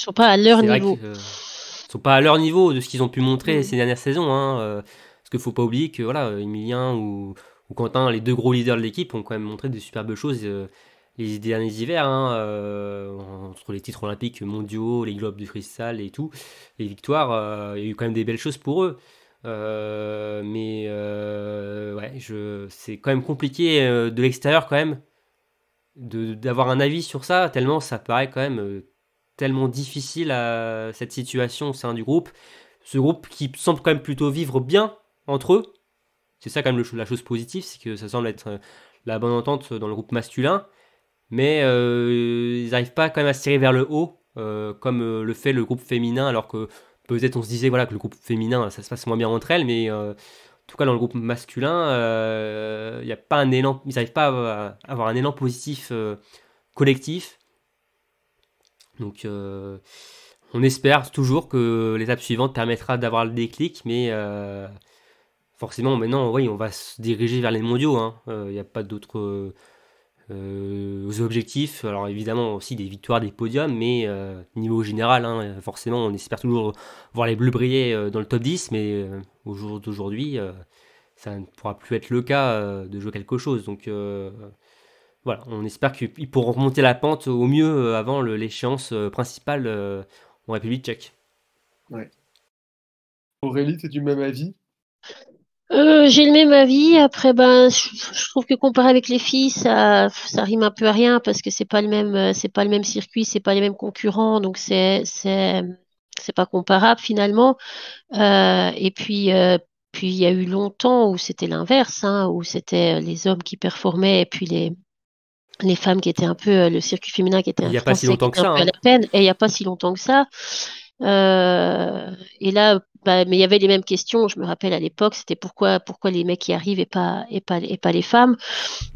sont pas à leur niveau. ne sont pas à leur niveau de ce qu'ils ont pu montrer mm. ces dernières saisons. Hein, parce qu'il ne faut pas oublier que voilà, Emilien ou, Quentin, les deux gros leaders de l'équipe, ont quand même montré de superbes choses euh, les derniers hivers, hein, euh, entre les titres olympiques mondiaux, les globes de cristal et tout, les victoires, euh, il y a eu quand même des belles choses pour eux. mais ouais, je, c'est quand même compliqué de l'extérieur quand même d'avoir un avis sur ça, tellement ça paraît quand même tellement difficile à cette situation au sein du groupe. Ce groupe qui semble quand même plutôt vivre bien entre eux. C'est ça quand même la chose positive, c'est que ça semble être euh, la bonne entente dans le groupe masculin, mais euh, ils n'arrivent pas quand même à se tirer vers le haut euh, comme le fait le groupe féminin, alors que peut-être on se disait voilà que le groupe féminin ça se passe moins bien entre elles, mais en tout cas dans le groupe masculin, il y a pas un élan, ils n'arrivent pas à avoir un élan positif collectif. Donc on espère toujours que l'étape suivante permettra d'avoir le déclic, mais forcément, maintenant, oui, on va se diriger vers les mondiaux. Il hein. n'y euh, a pas d'autres euh, euh, objectifs. Alors, évidemment, aussi des victoires, des podiums, mais niveau général, hein, forcément, on espère toujours voir les bleus briller dans le top 10, mais au jour d'aujourd'hui, ça ne pourra plus être le cas de jouer quelque chose. Donc voilà, on espère qu'ils pourront remonter la pente au mieux avant l'échéance principale en République tchèque. Aurélie, tu es du même avis euh, j'ai le même avis. Après, ben, je, trouve que comparé avec les filles, ça, ça rime un peu à rien parce que c'est pas le même, euh, c'est pas le même circuit, c'est pas les mêmes concurrents, donc c'est, c'est, c'est pas comparable finalement. Euh, et puis, euh, puis il y a eu longtemps où c'était l'inverse, hein, où c'était les hommes qui performaient et puis les, les femmes qui étaient un peu le circuit féminin qui était il peu hein. la peine et il n'y a pas si longtemps que ça euh, et là, bah, mais il y avait les mêmes questions. Je me rappelle à l'époque, c'était pourquoi, pourquoi les mecs y arrivent et pas, et pas, et pas les femmes.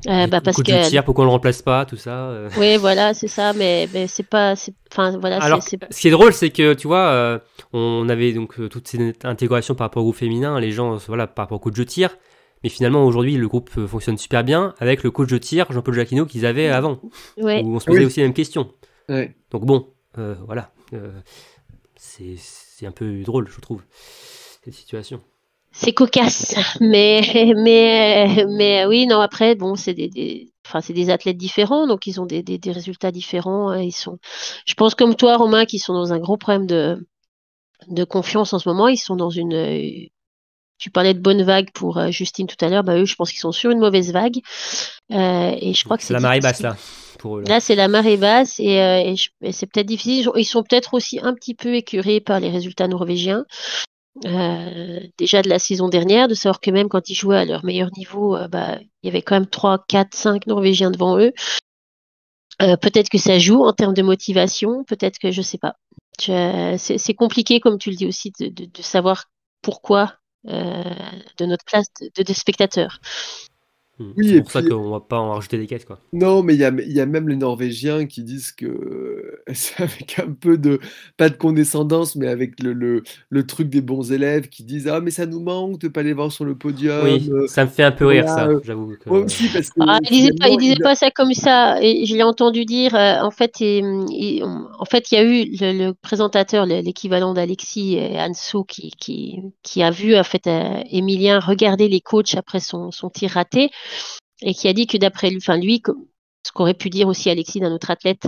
Euh, bah, parce que tir, pourquoi on le remplace pas, tout ça. Euh. Oui, voilà, c'est ça. Mais, mais c'est pas, enfin voilà. ce qui est drôle, c'est que tu vois, euh, on avait donc toutes ces intégrations par rapport au groupe féminin, les gens, voilà, par rapport au coach de tir. Mais finalement, aujourd'hui, le groupe fonctionne super bien avec le coach de tir Jean-Paul Jacquino qu'ils avaient avant. Ouais. Où on se posait aussi la même question. Donc bon, voilà c'est un peu drôle, je trouve, cette situation. C'est cocasse, mais, mais, mais oui, non, après, bon, c'est des, enfin c'est des athlètes différents, donc ils ont des, des, résultats différents. Hein, ils sont, je pense comme toi Romain, qui sont dans un gros problème de, de confiance en ce moment. Ils sont dans une, tu parlais de bonne vague pour euh, Justine tout à l'heure. Bah, eux, je pense qu'ils sont sur une mauvaise vague. Euh, et je crois que c'est la marée basse là. Pour eux, là, c'est la marée basse et, euh, c'est peut-être difficile. Ils sont peut-être aussi un petit peu écurés par les résultats norvégiens. Euh, déjà de la saison dernière, de savoir que même quand ils jouaient à leur meilleur niveau, euh, bah, il y avait quand même 3, 4, 5 Norvégiens devant eux. Euh, peut-être que ça joue en termes de motivation, peut-être que je sais pas. C'est compliqué, comme tu le dis aussi, de, de savoir pourquoi euh, de notre place de, de, spectateur. Hmm. Oui, c'est pour ça qu'on ne va pas en rajouter des quêtes. Quoi. Non, mais il y, a, même les Norvégiens qui disent que euh, c'est avec un peu de, pas de condescendance, mais avec le, truc des bons élèves qui disent Ah, mais ça nous manque de pas les voir sur le podium. Euh, ça me fait un peu rire, ça, j'avoue. Ah, il disait, pas, disait pas, ça comme ça. Et je l'ai entendu dire, euh, en fait, en fait, il y a eu le, présentateur, l'équivalent d'Alexis Anso, qui, qui, a vu, en fait, Emilien regarder les coachs après son, son tir raté et qui a dit que d'après lui, enfin lui, ce qu'aurait pu dire aussi Alexis d'un autre athlète,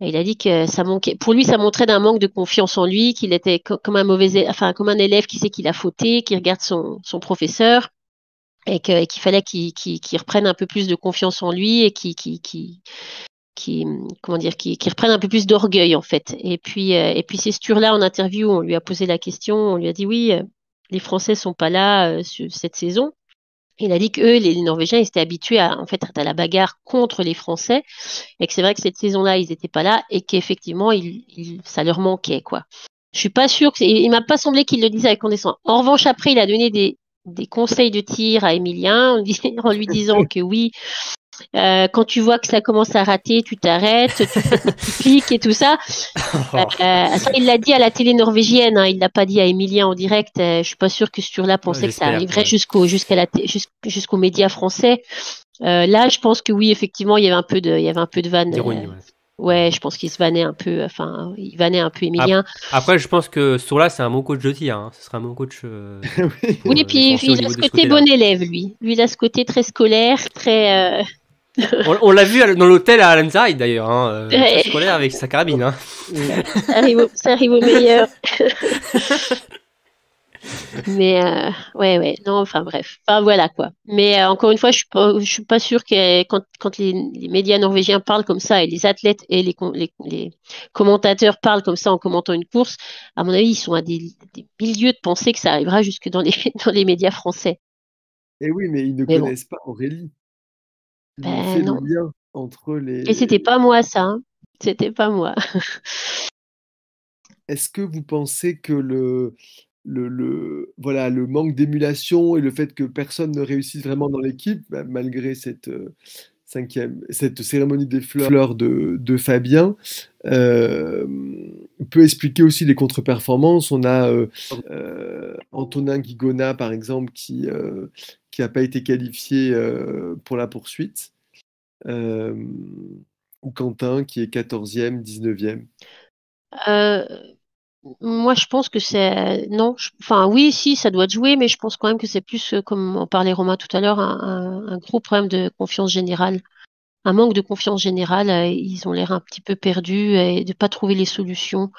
il a dit que ça manquait, pour lui, ça montrait d'un manque de confiance en lui, qu'il était comme un mauvais, enfin comme un élève qui sait qu'il a fauté, qui regarde son, son professeur et qu'il fallait qu'il reprenne un peu plus de confiance en lui et qu'il qui comment dire qui, qui, un peu plus d'orgueil en fait. Et puis euh, et puis c'est ce tour là en interview, on lui a posé la question, on lui a dit oui, euh, les Français sont pas là euh, cette saison. Il a dit que eux, les Norvégiens, ils étaient habitués à, en fait, à la bagarre contre les Français, et que c'est vrai que cette saison-là, ils n'étaient pas là, et qu'effectivement, ça leur manquait, quoi. Je suis pas sûr que, il m'a pas semblé qu'il le disait avec condescendance. En revanche, après, il a donné des, des conseils de tir à Emilien en, lui disant que oui, euh, quand tu vois que ça commence à rater, tu t'arrêtes, tu cliques et tout euh, ça. il l'a dit à la télé norvégienne, il hein. il l'a pas dit à Emilien en direct. je euh, je suis pas sûre que ce tour-là pensait que ça arriverait jusqu'au jusqu'à jusqu'aux jusqu médias français. là, je pense que oui, effectivement, il y avait un peu de, il y avait un peu de vanne. ouais. je pense qu'il se vannait un peu, enfin, il vannait un peu Emilien. Après, je pense que sur là, c'est un bon coach de tir, hein. ce sera un bon coach. oui, et puis il a ce côté bon élève, lui. Lui, il a ce côté très scolaire, très on, l'a vu dans l'hôtel à Allenside d'ailleurs, hein, euh, scolaire avec sa carabine. Hein. ça, arrive au, meilleur. Mais euh, ouais, ouais, non, enfin bref, enfin voilà quoi. Mais euh, encore une fois, je suis pas, je suis pas sûre que quand, quand les, médias norvégiens parlent comme ça et les athlètes et les, les, commentateurs parlent comme ça en commentant une course, à mon avis, ils sont à des, milieux de penser que ça arrivera jusque dans les, dans les médias français. Et eh oui, mais ils ne connaissent pas Aurélie. Ben, entre les. Et c'était pas moi ça. Hein. C'était pas moi. Est-ce que vous pensez que le, le, le, voilà, le manque d'émulation et le fait que personne ne réussisse vraiment dans l'équipe, ben, malgré cette, euh, cette cérémonie des fleurs de, Fabien euh, peut expliquer aussi les contre-performances. On a euh, euh, Antonin Guigona, par exemple, qui n'a pas été qualifié pour la poursuite, ou Quentin, qui est 14e, 19e. Moi, je pense que c'est non. Enfin, oui, si, ça doit jouer, mais je pense quand même que c'est plus, euh, comme en parlait Romain tout à l'heure, un, un, gros problème de confiance générale, un manque de confiance générale. Euh, ils ont l'air un petit peu perdus et de pas trouver les solutions.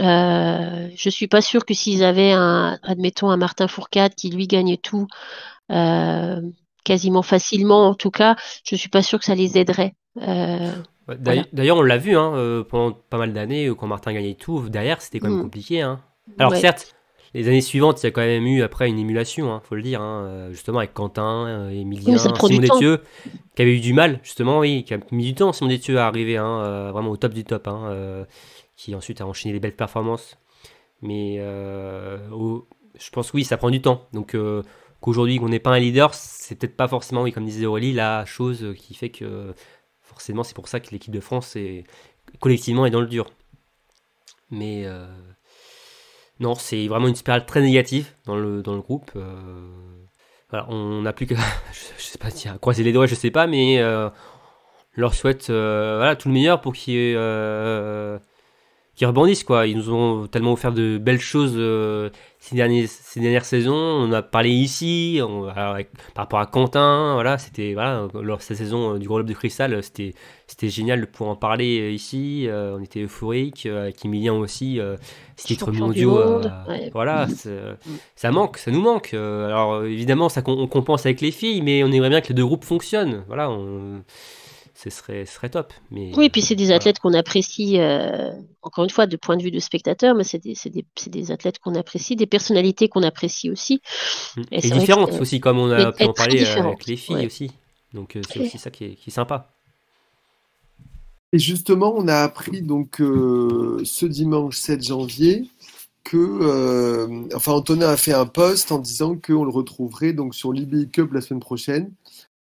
Euh, je suis pas sûre que s'ils avaient un, admettons, un Martin Fourcade qui lui gagnait tout euh, quasiment facilement, en tout cas, je suis pas sûre que ça les aiderait. Euh, d'ailleurs, on l'a vu hein, euh, pendant pas mal d'années euh, quand Martin gagnait tout. Derrière, c'était quand même mm. compliqué. Hein. Alors certes, les années suivantes, il y a quand même eu après une émulation, hein, faut le dire, hein, justement avec Quentin, Emilien, Simon Détieux, qui avait eu du mal, justement, oui, qui a mis du temps, Simon Détieux, à arriver vraiment au top du top, qui ensuite a enchaîné les belles performances. Mais je pense, oui, ça prend du temps. Donc qu'aujourd'hui, qu'on n'est pas un leader, c'est peut-être pas forcément, comme disait Aurélie, la chose qui fait que forcément, c'est pour ça que l'équipe de France est, collectivement est dans le dur. Mais euh, non, c'est vraiment une spirale très négative dans le, dans le groupe. Euh, on n'a plus que... je, sais pas, à croiser les doigts, je sais pas, mais euh, leur souhaite voilà, tout le meilleur pour qu'ils y qui rebondissent quoi. Ils nous ont tellement offert de belles choses euh, ces, derniers, ces dernières saisons. On a parlé ici par rapport à Quentin, voilà, c'était voilà, de cette saison euh, du Gros de Cristal, euh, c'était c'était génial pouvoir en parler ici. on était euphorique avec Emilien aussi, titre titre mondial, voilà, mm. ça manque, ça nous manque. alors évidemment, ça on, compense avec les filles, mais on aimerait bien que les deux groupes fonctionnent. Voilà. On, ce serait, top. Mais, oui, puis c'est des athlètes qu'on apprécie, euh, encore une fois, de point de vue de spectateur, mais c'est des, athlètes qu'on apprécie, des personnalités qu'on apprécie aussi. Mmh. Et, différentes aussi, comme on a pu en parler euh, avec les filles aussi. Donc euh, c'est aussi ça qui est, sympa. Et justement, on a appris donc ce dimanche 7 janvier que, enfin, Antonin a fait un post en disant qu'on le retrouverait donc sur l'IBI Cup la semaine prochaine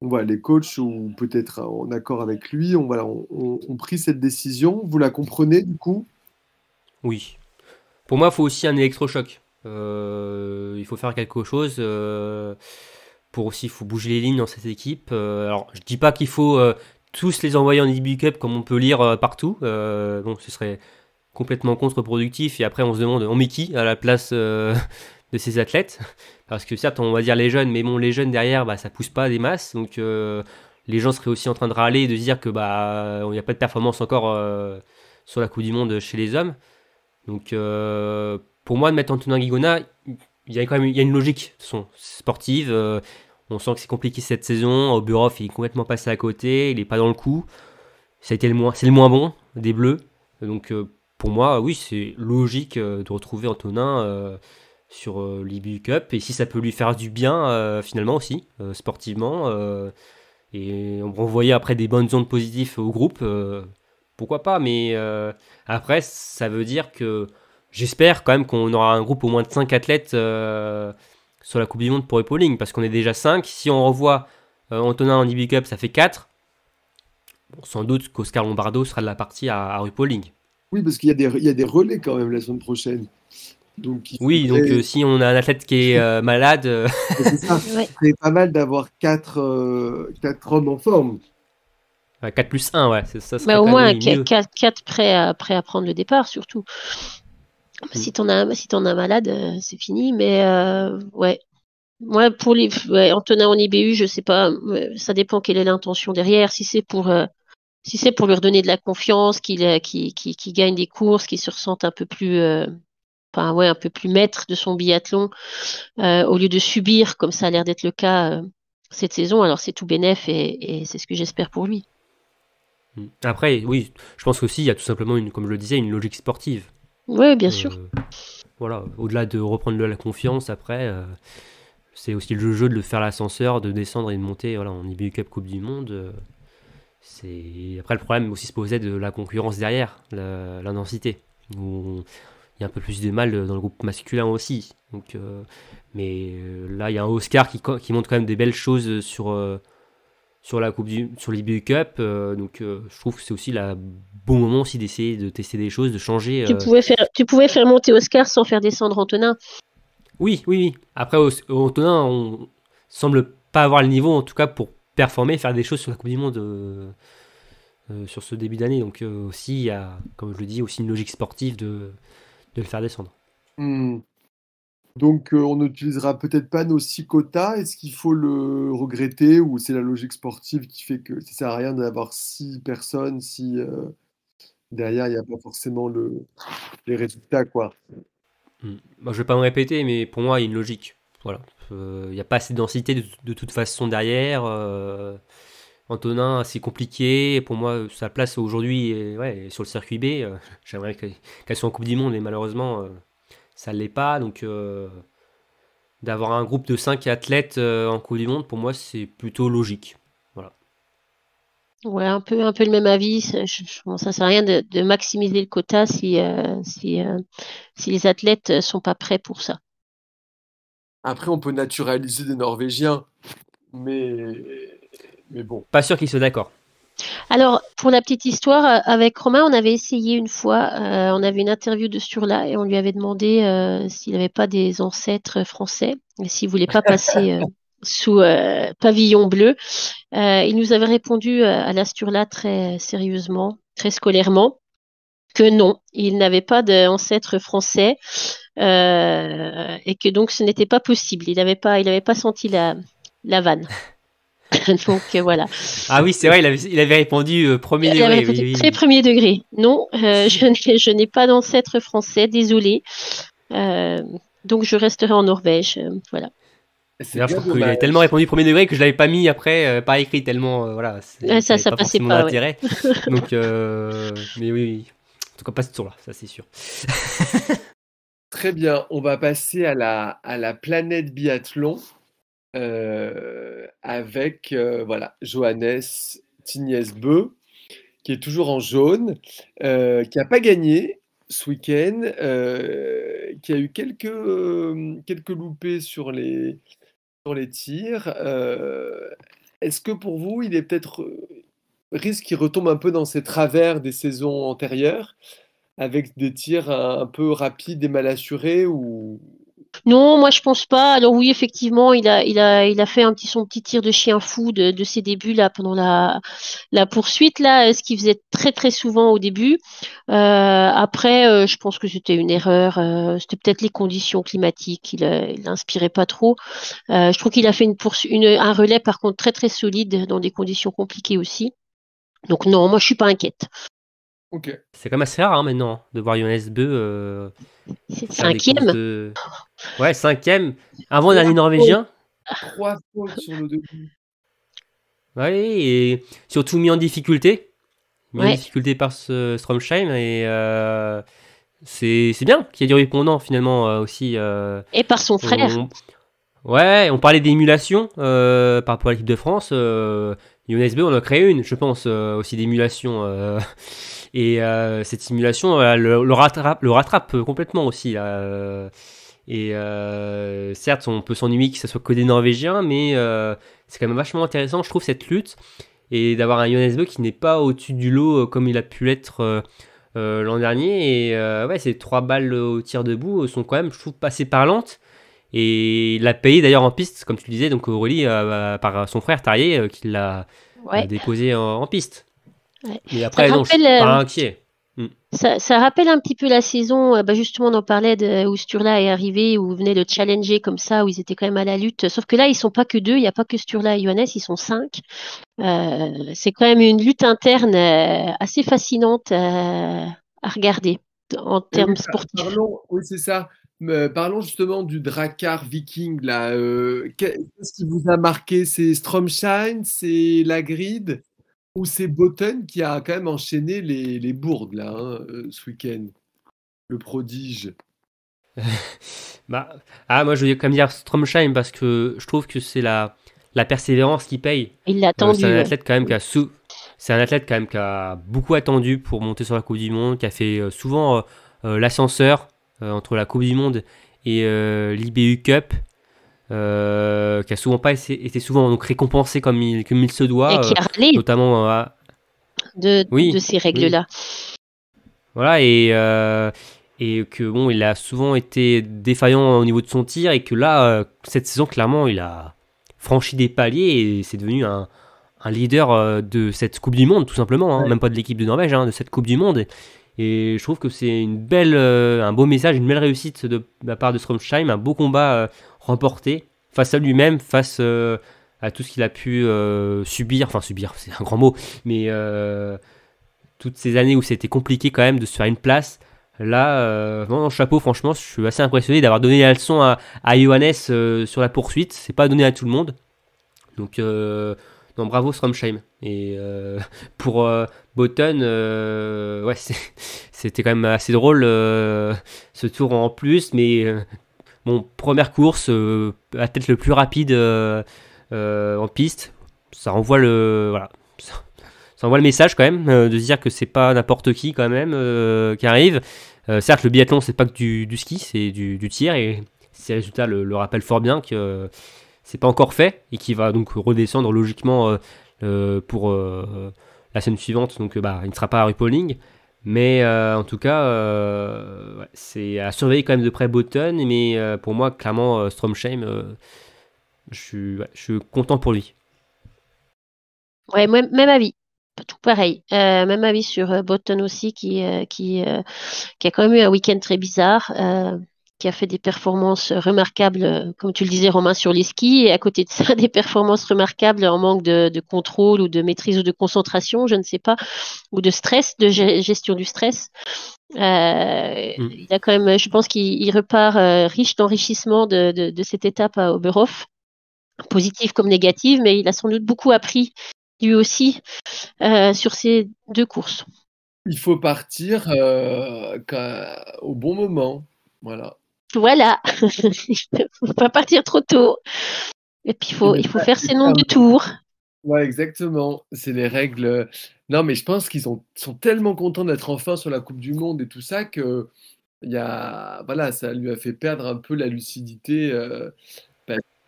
les coachs ou peut-être en accord avec lui ont, on, on, pris cette décision. Vous la comprenez du coup Oui. Pour moi, il faut aussi un électrochoc. Euh, il faut faire quelque chose. Euh, pour aussi, il faut bouger les lignes dans cette équipe. Euh, alors, je dis pas qu'il faut tous les envoyer en IB Cup comme on peut lire partout. bon, ce serait complètement contre-productif. Et après, on se demande, on met qui à la place de ces athlètes. Parce que certes, on va dire les jeunes, mais bon, les jeunes derrière, bah, ça pousse pas des masses. Donc euh, les gens seraient aussi en train de râler et de dire que bah, il n'y a pas de performance encore euh, sur la Coupe du Monde chez les hommes. Donc euh, pour moi, de mettre Antonin Guigona, il y a quand même il y une logique son, sportive. on sent que c'est compliqué cette saison. Au il est complètement passé à côté. Il n'est pas dans le coup. c'était le moins, c'est le moins bon des Bleus. Donc pour moi, oui, c'est logique de retrouver Antonin sur euh, l'IBU Cup et si ça peut lui faire du bien euh, finalement aussi euh, sportivement euh, et on renvoyer après des bonnes ondes positives au groupe pourquoi pas mais après ça veut dire que j'espère quand même qu'on aura un groupe au moins de 5 athlètes sur la Coupe du Monde pour RuPauling parce qu'on est déjà 5 si on revoit Antonin en IBU e Cup ça fait 4 sans doute qu'Oscar Lombardo sera de la partie à, à Oui, parce qu'il y, y, a des relais quand même la semaine prochaine oui, donc euh, si on a un athlète qui est euh, malade, euh, c'est pas mal d'avoir 4 quatre, hommes en forme. 4 plus 1, ouais, ça bah, Au moins 4, prêts, à, à prendre le départ, surtout. Mm. Si t'en as, si en as malade, c'est fini, mais ouais. Moi, pour les, Antonin en IBU, je sais pas, ça dépend quelle est l'intention derrière. Si c'est pour si c'est pour lui redonner de la confiance, qu'il gagne des courses, qu'il se ressente un peu plus, ouais, un peu plus maître de son biathlon euh, au lieu de subir, comme ça a l'air d'être le cas euh, cette saison. Alors c'est tout bénéf et, c'est ce que j'espère pour lui. Mm. Après, oui, je pense aussi il y a tout simplement, une, comme je le disais, une logique sportive. Oui, bien euh, sûr. Voilà, au-delà de reprendre de la confiance après c'est aussi le jeu de le faire l'ascenseur, de descendre et de monter voilà, en IBU Cup Coupe du Monde. c'est Après, le problème aussi se posait de la concurrence derrière, l'intensité un peu plus de mal euh, dans le groupe masculin aussi. Donc, euh, mais euh, là, il y a un Oscar qui, qui, montre quand même des belles choses sur, sur la Coupe du, sur l'IBU Cup. donc, je trouve que c'est aussi le bon moment aussi d'essayer de tester des choses, de changer. Tu, pouvais faire, tu pouvais faire monter Oscar sans faire descendre Antonin. Oui, oui, oui. Après, Antonin, on semble pas avoir le niveau, en tout cas, pour performer, faire des choses sur la Coupe du Monde sur ce début d'année. Donc aussi, il y a, comme je le dis, aussi une logique sportive de de le faire descendre. Hmm. Donc euh, on n'utilisera peut-être pas nos six quotas. Est-ce qu'il faut le regretter ou c'est la logique sportive qui fait que ça sert à rien d'avoir six personnes si euh, derrière il n'y a pas forcément le, les résultats quoi. ne hmm. je vais pas me répéter, mais pour moi il y a une logique. Voilà, euh, il n'y a pas assez de densité de, de toute façon derrière. Antonin c'est compliqué. Pour moi, sa place aujourd'hui ouais, sur le circuit B, euh, j'aimerais qu'elle soit en Coupe du Monde mais malheureusement, euh, ça ne l'est pas. Donc, euh, d'avoir un groupe de cinq athlètes en Coupe du Monde, pour moi, c'est plutôt logique. Voilà. Ouais, un peu, un peu le même avis. ça sert à rien de, maximiser le quota si, si, si les athlètes sont pas prêts pour ça. Après, on peut naturaliser des Norvégiens, mais bon. Pas sûr qu'il soit d'accord. Alors, pour la petite histoire, euh, avec Romain, on avait essayé une fois, euh, on avait une interview de Sturla et on lui avait demandé euh, s'il n'avait pas des ancêtres français, s'il ne voulait pas passer sous pavillon bleu. il nous avait répondu à la Sturla très sérieusement, très scolairement, que non, il n'avait pas d'ancêtres français et que donc ce n'était pas possible. Il n'avait pas, pas senti la vanne. Donc euh, voilà. Ah oui, c'est vrai, il avait, répondu euh, premier degré. Répondu, très premier degré. Non, euh, je n'ai pas d'ancêtre français, désolé. donc je resterai en Norvège. voilà. il a tellement répondu premier degré que je l'avais pas mis après pas écrit tellement voilà. ça, ça passait pas. Donc, mais oui, en tout cas pas ce tour-là, ça c'est sûr. Très bien, on va passer à la à la planète biathlon. Euh, avec euh, voilà, Johannes Tignes Beu, qui est toujours en jaune, euh, qui n'a pas gagné ce week-end, qui a eu quelques, quelques loupés sur les, sur les tirs. Est-ce que pour vous, il est peut-être risque qu'il retombe un peu dans ses travers des saisons antérieures, avec des tirs un, peu rapides et mal assurés, ou, non, moi je pense pas. Alors oui, effectivement, il a, il a, il a fait un petit son petit tir de chien fou de, ses débuts là pendant la, la poursuite là, euh, ce qu'il faisait très très souvent au début. Euh, après, euh, je pense que c'était une erreur. c'était peut-être les conditions climatiques. Il, il pas trop. je trouve qu'il a fait une, une un relais par contre très très solide dans des conditions compliquées aussi. Donc non, moi je suis pas inquiète. C'est quand même assez rare hein, maintenant de voir Johannes Beu. Euh, cinquième. Ouais, cinquième. Avant dernier Norvégien. Trois fois sur le début. Oui, et surtout mis en difficulté. Mis en difficulté par ce Stromsheim. Et euh, c'est bien qu'il y ait du répondant finalement euh, aussi. et par son frère. Ouais, on parlait d'émulation par rapport à l'équipe de France. UNSB, on a créé une, je pense, euh, aussi d'émulation. Euh, et euh, cette simulation le, le, rattrape, complètement aussi. et certes, on peut s'ennuyer que ce soit que des Norvégiens, mais c'est quand même vachement intéressant, je trouve, cette lutte. Et d'avoir un Johannes qui n'est pas au-dessus du lot comme il a pu l'être l'an dernier. Et ouais, ces trois balles au tir debout sont quand même, je trouve, assez parlantes. Et il l'a payé d'ailleurs en piste, comme tu le disais, donc Aurélie, euh, bah, par son frère Tarier, euh, qui l'a déposé en, piste. Mais après, euh, pas inquiet. Mm. Ça, rappelle un petit peu la saison, bah, justement on en parlait où Sturla est arrivé, où venait de challenger comme ça, où ils étaient quand même à la lutte. Sauf que là, ils sont pas que deux, il n'y a pas que Sturla et Johannes, ils sont cinq. c'est quand même une lutte interne assez fascinante à regarder en termes sportifs. oui, c'est ça. Euh, parlons justement du Drakkar Viking. Là, euh, qu'est-ce qui vous a marqué C'est Stromshine, c'est la Lagrid ou c'est Botten qui a quand même enchaîné les, les bourdes là hein, euh, ce week-end Le prodige. Bah, ah, moi je veux quand même dire Stromshine parce que je trouve que c'est la, la persévérance qui paye. Il l'a c'est un athlète quand même qui a C'est un athlète quand même qui a beaucoup attendu pour monter sur la Coupe du Monde, qui a fait souvent l'ascenseur, euh, entre la Coupe du Monde et euh, l'IBU Cup. Euh, qui a souvent pas été souvent donc récompensé comme il, comme il se doit, notamment de, de, ces règles-là. Voilà et et que bon, il a souvent été défaillant au niveau de son tir et que là cette saison clairement il a franchi des paliers et c'est devenu un, leader de cette Coupe du Monde tout simplement, hein. même pas de l'équipe de Norvège, hein, de cette Coupe du Monde. Et je trouve que c'est une belle, euh, un beau message, une belle réussite de, la part de Stromsheim, un beau combat euh, remporté face à lui-même, face euh, à tout ce qu'il a pu subir, enfin subir, c'est un grand mot, mais toutes ces années où c'était compliqué quand même de se faire une place. Là, non, chapeau, franchement, je suis assez impressionné d'avoir donné la leçon à, à sur la poursuite. C'est pas donné à tout le monde. Donc, non, bravo Stromsheim. Et euh, pour euh, Button, euh, ouais, c'était quand même assez drôle euh, ce tour en plus, mais mon première course à tête le plus rapide en piste, ça envoie le voilà, ça, envoie le message quand même de se dire que c'est pas n'importe qui quand même qui arrive. certes, le biathlon c'est pas que du, ski, c'est du, tir et ces résultats le, le rappellent fort bien que c'est pas encore fait et qui va donc redescendre logiquement euh, pour euh, la semaine suivante, donc euh, bah, il ne sera pas à RuPauling. Mais en tout cas, c'est à surveiller quand même de près Button. Mais pour moi, clairement, Stromsheim, je, suis, je suis content pour lui. Ouais, même, même avis. Tout pareil. même avis sur Button aussi, qui, qui, qui a quand même eu un week-end très bizarre qui a fait des performances remarquables, euh, comme tu le disais Romain, sur les skis, et à côté de ça, des performances remarquables en manque de, contrôle ou de maîtrise ou de concentration, je ne sais pas, ou de stress, de gestion du stress. Euh, mm. Il a quand même, je pense qu'il repart euh, riche d'enrichissement de, cette étape à Oberhof, positive comme négative, mais il a sans doute beaucoup appris lui aussi sur ces deux courses. Il faut partir au bon moment. Voilà. Voilà, il faut pas partir trop tôt. Et puis faut, il faut faire ses noms de tour. Ouais, exactement. C'est les règles. Non, mais je pense qu'ils sont tellement contents d'être enfin sur la Coupe du Monde et tout ça que il y a, voilà, ça lui a fait perdre un peu la lucidité. Euh,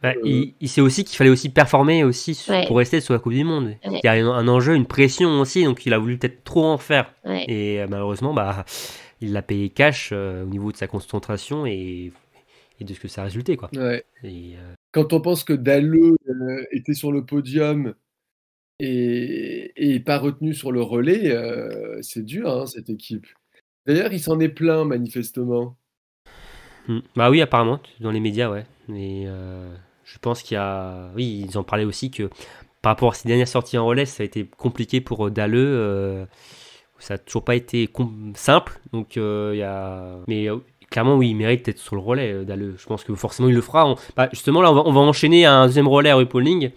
bah, il, sait aussi qu'il fallait aussi performer aussi pour rester sur la Coupe du Monde. Il y a un, enjeu, une pression aussi, donc il a voulu peut-être trop en faire. Et euh, malheureusement, bah, il l'a payé cash euh, au niveau de sa concentration et, de ce que ça a résulté. Quoi. Euh, Quand on pense que Daleu était sur le podium et, et, pas retenu sur le relais, euh, c'est dur hein, cette équipe. D'ailleurs, il s'en est plein manifestement. Hmm. Bah oui, apparemment, dans les médias, ouais. Mais je pense qu'il y a. Oui, ils en parlaient aussi que par rapport à ses dernières sorties en relais, ça a été compliqué pour Euh ça n'a toujours pas été simple. Donc, euh, il y Mais euh, clairement, oui, il mérite d'être sur le relais, euh, Je pense que forcément, il le fera. Bah, justement, là, on va, enchaîner un deuxième relais à Pauling.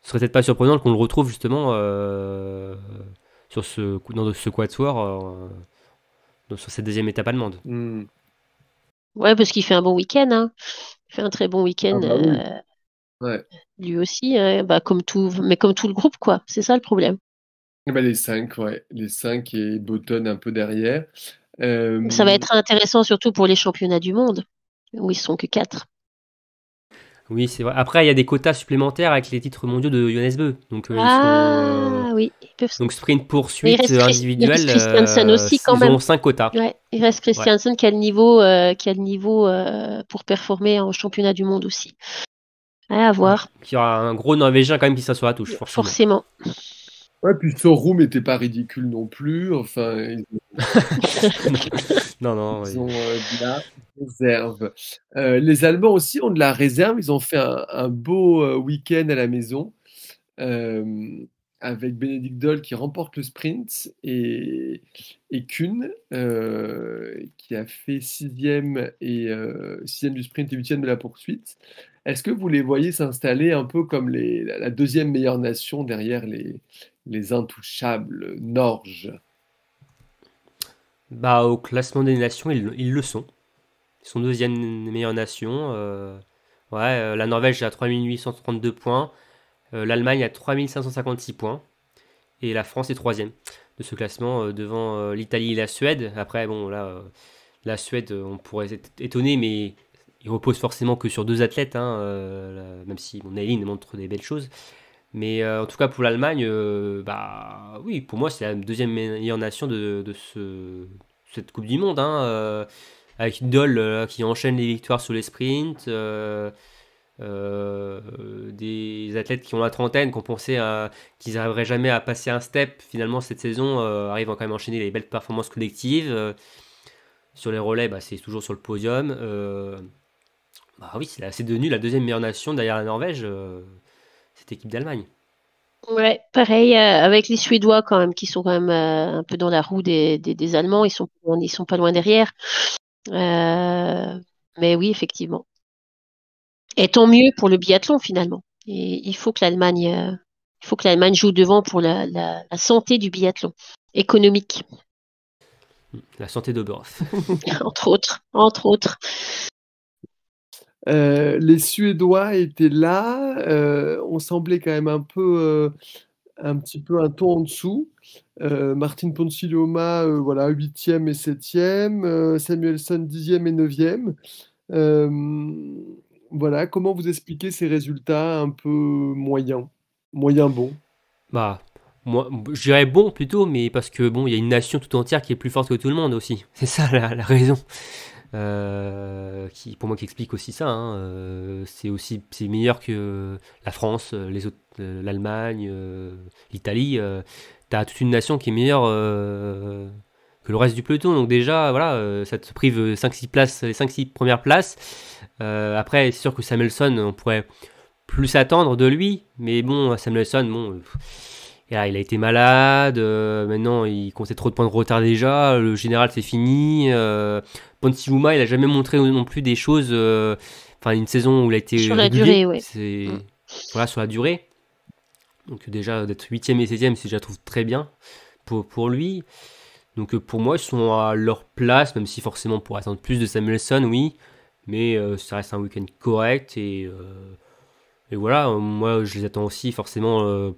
Ce serait peut-être pas surprenant qu'on le retrouve justement sur ce, dans ce quatuor, sur cette deuxième étape allemande. Hmm. Ouais, parce qu'il fait un bon week-end. Hein. Il fait un très bon week-end. Ah, bah lui aussi, hein. bah, comme tout, mais comme tout le groupe, quoi. C'est ça le problème. Eh ben, les 5, Les 5 et Botton un peu derrière. Euh, Ça va être intéressant surtout pour les championnats du monde, où ils sont que 4. Oui, c'est vrai. Après, il y a des quotas supplémentaires avec les titres mondiaux de Johannes Beu. Donc, euh, ah, euh, oui. Ils peuvent... Donc, sprint poursuite individuelle. Il reste Christiansen aussi, quand même. ont 5 quotas. Il reste Christiansen qui a le niveau, qui niveau pour performer en championnat du monde aussi. à voir. Il y aura un gros Norvégien quand même qui s'assoit à la touche, forcément. Ouais, puis son room n'était pas ridicule non plus. Enfin, ils... non, non, ils ont euh, la réserve. Euh, les Allemands aussi ont de la réserve. Ils ont fait un, beau euh, week-end à la maison avec Bénédicte Doll qui remporte le sprint et, et Kuhn qui a fait et, sixième du sprint et huitième de la poursuite. Est-ce que vous les voyez s'installer un peu comme la deuxième meilleure nation derrière les, intouchables Norges bah, Au classement des nations, ils, le sont. Ils sont deuxième meilleure nation. Euh, ouais, euh, la Norvège a 3832 points, euh, l'Allemagne a 3556 points, et la France est troisième de ce classement devant l'Italie et la Suède. Après, bon, là, la Suède, on pourrait être étonné, mais repose forcément que sur deux athlètes, hein, euh, même si mon Eileen montre des belles choses. Mais euh, en tout cas, pour l'Allemagne, euh, bah oui, pour moi, c'est la deuxième meilleure nation de, ce, cette Coupe du Monde. Hein, avec Doll qui enchaîne les victoires sur les sprints, des athlètes qui ont la trentaine, qu'on pensait qu'ils n'arriveraient jamais à passer un step. Finalement, cette saison, arrivent quand même à enchaîner les belles performances collectives. sur les relais, bah, c'est toujours sur le podium bah oui, c'est devenu la deuxième meilleure nation derrière la Norvège, euh, cette équipe d'Allemagne. Ouais, pareil euh, avec les Suédois quand même, qui sont quand même euh, un peu dans la roue des, des, Allemands, ils sont, sont pas loin derrière. mais oui, effectivement. Et tant mieux pour le biathlon finalement. Et il faut que l'Allemagne, il faut que l'Allemagne joue devant pour la, la, la santé du biathlon économique. La santé d'Oberhof. entre autres, entre autres. Euh, les Suédois étaient là. Euh, on semblait quand même un peu, euh, un petit peu un ton en dessous. Martin Poncilioma, voilà, 8e et 7e. Samuelson, 10e et 9e. voilà, comment vous expliquez ces résultats un peu moyens, moyens bons Bah, moi, je bon plutôt, mais parce que bon, il y a une nation tout entière qui est plus forte que tout le monde aussi. C'est ça la raison. Euh, qui pour moi qui explique aussi ça. Hein. Euh, c'est aussi c'est meilleur que euh, la France, les autres, l'Allemagne, l'Italie. T'as toute une nation qui est meilleure que le reste du peloton. Donc déjà voilà, ça te prive 5-6 places, les 5-6 premières places. après c'est sûr que Samuelson, on pourrait plus s'attendre de lui, mais bon Samuelson, bon. Et il a été malade, euh, maintenant il comptait trop de points de retard déjà, le général c'est fini. Euh, il a jamais montré non plus des choses, euh, enfin une saison où il a été. Sur la durée, ouais. Mm. Voilà, sur la durée. Donc déjà d'être 8e et 16e, c'est déjà trouve très bien pour, lui. Donc euh, pour moi, ils sont à leur place, même si forcément pour attendre plus de Samuelson, oui. Mais ça reste un week-end correct et, voilà. Moi, je les attends aussi forcément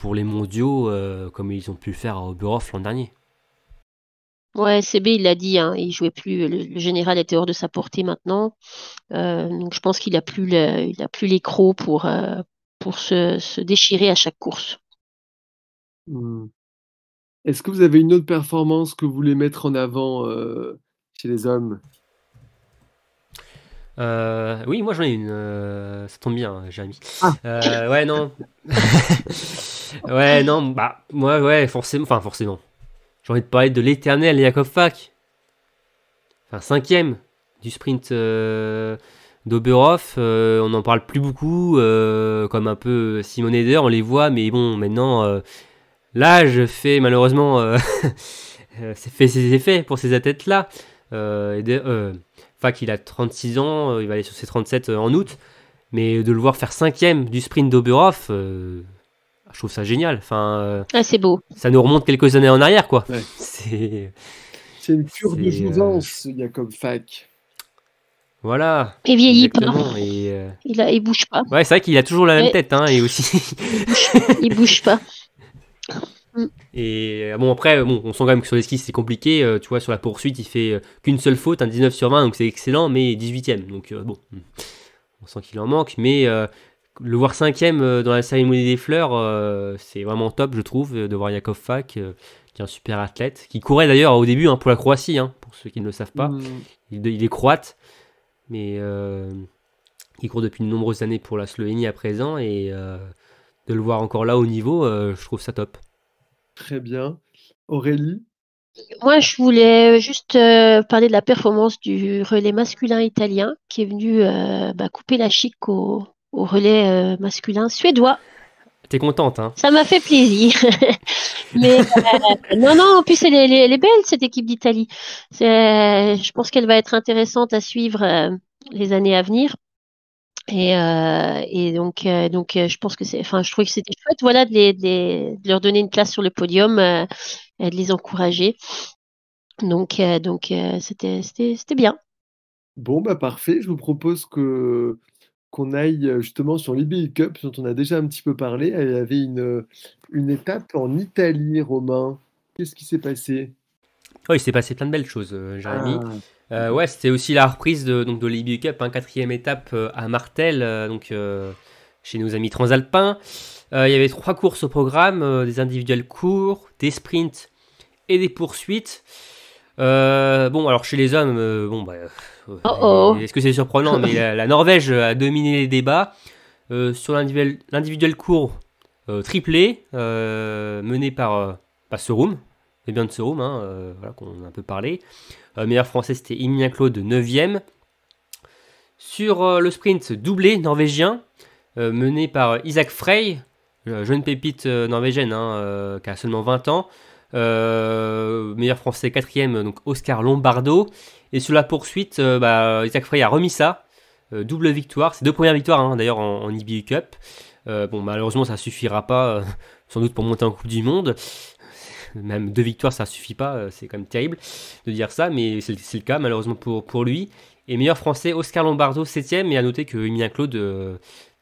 pour les mondiaux euh, comme ils ont pu faire à Oberhof l'an dernier. Ouais, CB, il l'a dit, hein, il jouait plus, le, général était hors de sa portée maintenant. Euh, donc je pense qu'il a plus il a plus les crocs pour, euh, pour se, se, déchirer à chaque course. Hmm. Est-ce que vous avez une autre performance que vous voulez mettre en avant chez les hommes oui, moi j'en ai une. ça tombe bien, hein, Jérémy. Ah. ouais, non. Ouais, non, bah, moi, ouais, forcément. Enfin, forcément. J'ai envie de parler de l'éternel Jakob Fak. Enfin, cinquième du sprint euh, euh on n'en parle plus beaucoup, euh, comme un peu Simon Eder, on les voit, mais bon, maintenant, euh, l'âge fait malheureusement fait ses effets pour ces athlètes-là. Fak, il a 36 ans, il va aller sur ses 37 en août, mais de le voir faire cinquième du sprint d'Oberhof je trouve ça génial. Enfin, euh, ah, c'est beau. Ça nous remonte quelques années en arrière, quoi. C'est... une pure de il y a comme fac. Voilà. Et vieillit pas. Euh, il, a, bouge pas. Ouais, c'est vrai qu'il a toujours la même tête, hein, et aussi. il, bouge, bouge pas. Et euh, bon, après, bon, on sent quand même que sur les skis c'est compliqué. tu vois, sur la poursuite, il fait qu'une seule faute, un 19 sur 20, donc c'est excellent, mais 18 e Donc bon, on sent qu'il en manque. Mais le voir cinquième euh, dans la cérémonie des fleurs, euh, c'est vraiment top, je trouve, de voir Yakov Fak, euh, qui est un super athlète, qui courait d'ailleurs au début hein, pour la Croatie, hein, pour ceux qui ne le savent pas. Mm. Il, est croate, mais il court depuis de nombreuses années pour la Slovénie à présent, et de le voir encore là au niveau, je trouve ça top. Très bien. Aurélie moi, je voulais juste parler de la performance du relais masculin italien qui est venu bah, couper la chic au, au relais euh, masculin suédois. T'es contente, hein Ça m'a fait plaisir. Mais euh, non, non, en plus, elle est, belle, cette équipe d'Italie. je pense qu'elle va être intéressante à suivre euh, les années à venir. Et, et donc, donc je pense que c'est, enfin, je trouvais que c'était chouette, voilà, de, les, leur donner une place sur le podium, et de les encourager. Donc, c'était, bien. Bon, bah parfait. Je vous propose que qu'on aille euh, justement sur l'IBI e Cup, dont on a déjà un petit peu parlé. Il y avait une, euh, une étape en Italie, Romain. Qu'est-ce qui s'est passé Oh, il s'est passé plein de belles choses, euh, Jérémy. Ah, ouais, c'était aussi la reprise de, donc, de l'IBU e Cup, hein, quatrième étape à Martel, donc, chez nos amis transalpins. il y avait trois courses au programme, des individuels courts, des sprints et des poursuites. bon, alors chez les hommes, bon, bah, Oh oh. Est-ce que c'est surprenant Mais la, Norvège a dominé les débats euh, sur l'individuel, l'individuel court euh, triplé euh, mené par, bah, Sørum. et bien de Sorum, hein, qu'on a un peu parlé. meilleur français, c'était Emilien Claude, 9 e Sur le sprint doublé norvégien, mené par Isaac Frey, jeune pépite norvégienne hein, qui a seulement 20 ans, euh, meilleur français quatrième, donc Oscar Lombardo. Et sur la poursuite, euh, bah, Isaac Frey a remis ça. Euh, double victoire, c'est deux premières victoires hein, d'ailleurs en, IBU Cup. bon, malheureusement, ça suffira pas, sans doute pour monter en Coupe du Monde même deux victoires, ça suffit pas, c'est quand même terrible de dire ça, mais c'est le cas malheureusement pour, pour lui. Et meilleur français, Oscar Lombardo, septième et à noter que Emilien Claude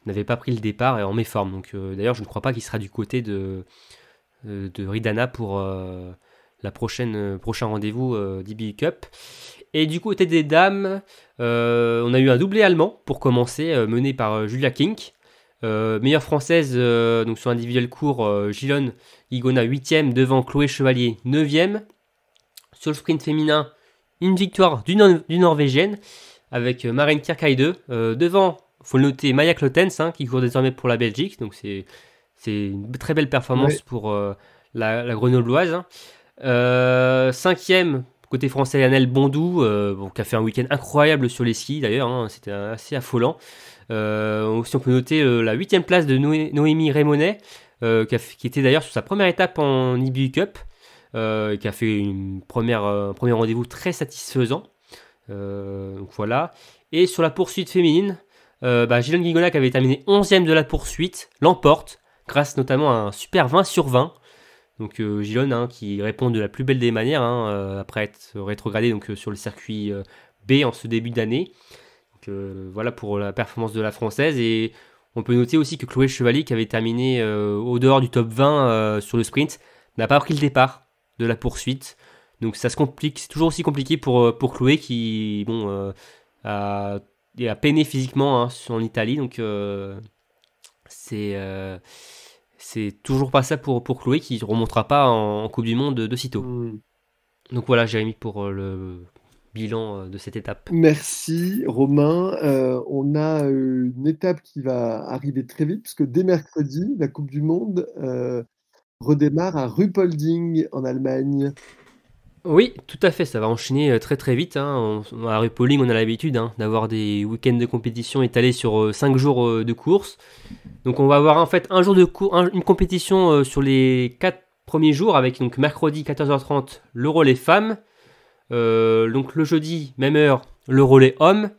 n'avait pas pris le départ et en méforme. Donc d'ailleurs, je ne crois pas qu'il sera du côté de, euh, de Ridana pour euh, la prochaine euh, prochain rendez-vous DB e Cup. Et du coup, côté des dames, on a eu un doublé allemand pour commencer, mené par Julia Kink. meilleure française donc sur individuel court, Gillon Igona 8 devant Chloé Chevalier 9ème. Sur le sprint féminin, une victoire du, Norvégienne avec Marine 2 devant, faut le noter, Maya Klotens hein, qui court désormais pour la Belgique. Donc c'est c'est une très belle performance pour euh, la, grenobloise. Hein. Euh, cinquième, côté français, Annel Bondou, euh, qui a fait un week-end incroyable sur les skis d'ailleurs, hein, c'était assez affolant. Aussi, on peut noter la huitième place de Noémie Raymondet qui, était d'ailleurs sur sa première étape en IBU Cup, qui a fait une première, un premier rendez-vous très satisfaisant. voilà. Et sur la poursuite féminine, euh, bah, qui avait terminé 11 e de la poursuite, l'emporte grâce notamment à un super 20 sur 20. Donc euh, Gilon hein, qui répond de la plus belle des manières hein, euh, après être rétrogradé donc, euh, sur le circuit B en ce début d'année. voilà pour la performance de la française. Et on peut noter aussi que Chloé Chevalier qui avait terminé au dehors du top 20 sur le sprint n'a pas pris le départ de la poursuite. Donc ça se complique, c'est toujours aussi compliqué pour, pour Chloé qui bon, a, a, peiné physiquement hein, en Italie. Donc c'est c'est toujours pas ça pour, pour Chloé qui remontera pas en, Coupe du Monde de, sitôt. Hmm. Donc voilà, Jérémy, pour euh, le bilan euh, de cette étape. Merci Romain. Euh, on a une étape qui va arriver très vite, puisque dès mercredi, la Coupe du Monde redémarre à Ruppolding en Allemagne. Oui, tout à fait, ça va enchaîner très très vite. Hein. à Ruppolding, on a l'habitude hein, d'avoir des week-ends de compétition étalés sur 5 jours de course. Donc on va avoir en fait un jour de cours, une compétition euh, sur les 4 premiers jours avec donc mercredi 14h30 le relais femmes, euh, donc le jeudi même heure le relais hommes.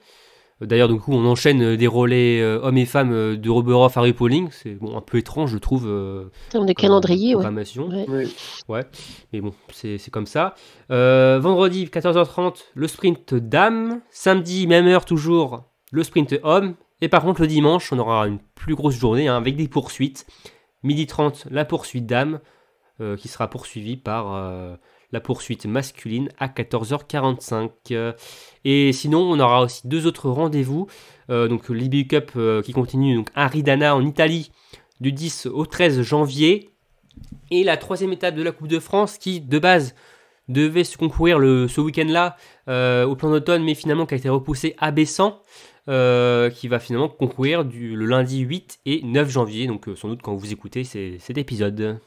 D'ailleurs, du coup, on enchaîne euh, des relais hommes et femmes de Roberoff à Ripolling. C'est un peu étrange, je trouve. en termes de calendrier, ouais. Ouais. ouais. Mais bon, c'est comme ça. vendredi, 14h30, le sprint dames. Samedi, même heure toujours, le sprint hommes. Et par contre, le dimanche, on aura une plus grosse journée hein, avec des poursuites. Midi 30, la poursuite d'âme, euh, qui sera poursuivie par euh, la poursuite masculine à 14h45. Et sinon, on aura aussi deux autres rendez-vous. Euh, donc l'IBU Cup qui continue donc, à Ridana en Italie du 10 au 13 janvier. Et la troisième étape de la Coupe de France qui, de base, devait se concourir ce week-end-là au plan d'automne, mais finalement qui a été repoussée à Bessan. Euh, qui va finalement concourir du, le lundi 8 et 9 janvier, donc euh, sans doute quand vous écoutez cet épisode.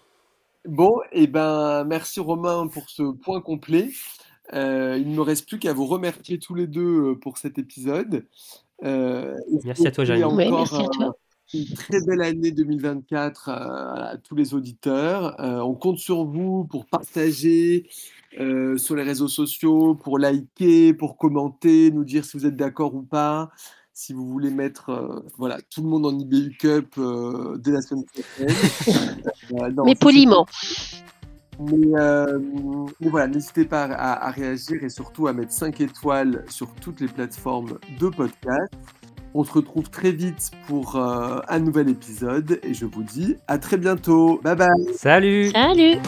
Bon, et eh ben merci Romain pour ce point complet. Euh, il ne me reste plus qu'à vous remercier tous les deux pour cet épisode. merci à toi, Jérémy. merci à toi. Une très belle année 2024 à tous les auditeurs. on compte sur vous pour partager, euh, sur les réseaux sociaux pour liker, pour commenter, nous dire si vous êtes d'accord ou pas. Si vous voulez mettre euh, voilà, tout le monde en IBU Cup de euh, dès la semaine prochaine. mais poliment. Mais, voilà, n'hésitez pas à, réagir et surtout à mettre 5 étoiles sur toutes les plateformes de podcast. On se retrouve très vite pour un nouvel épisode et je vous dis à très bientôt. Bye bye. Salut. Salut.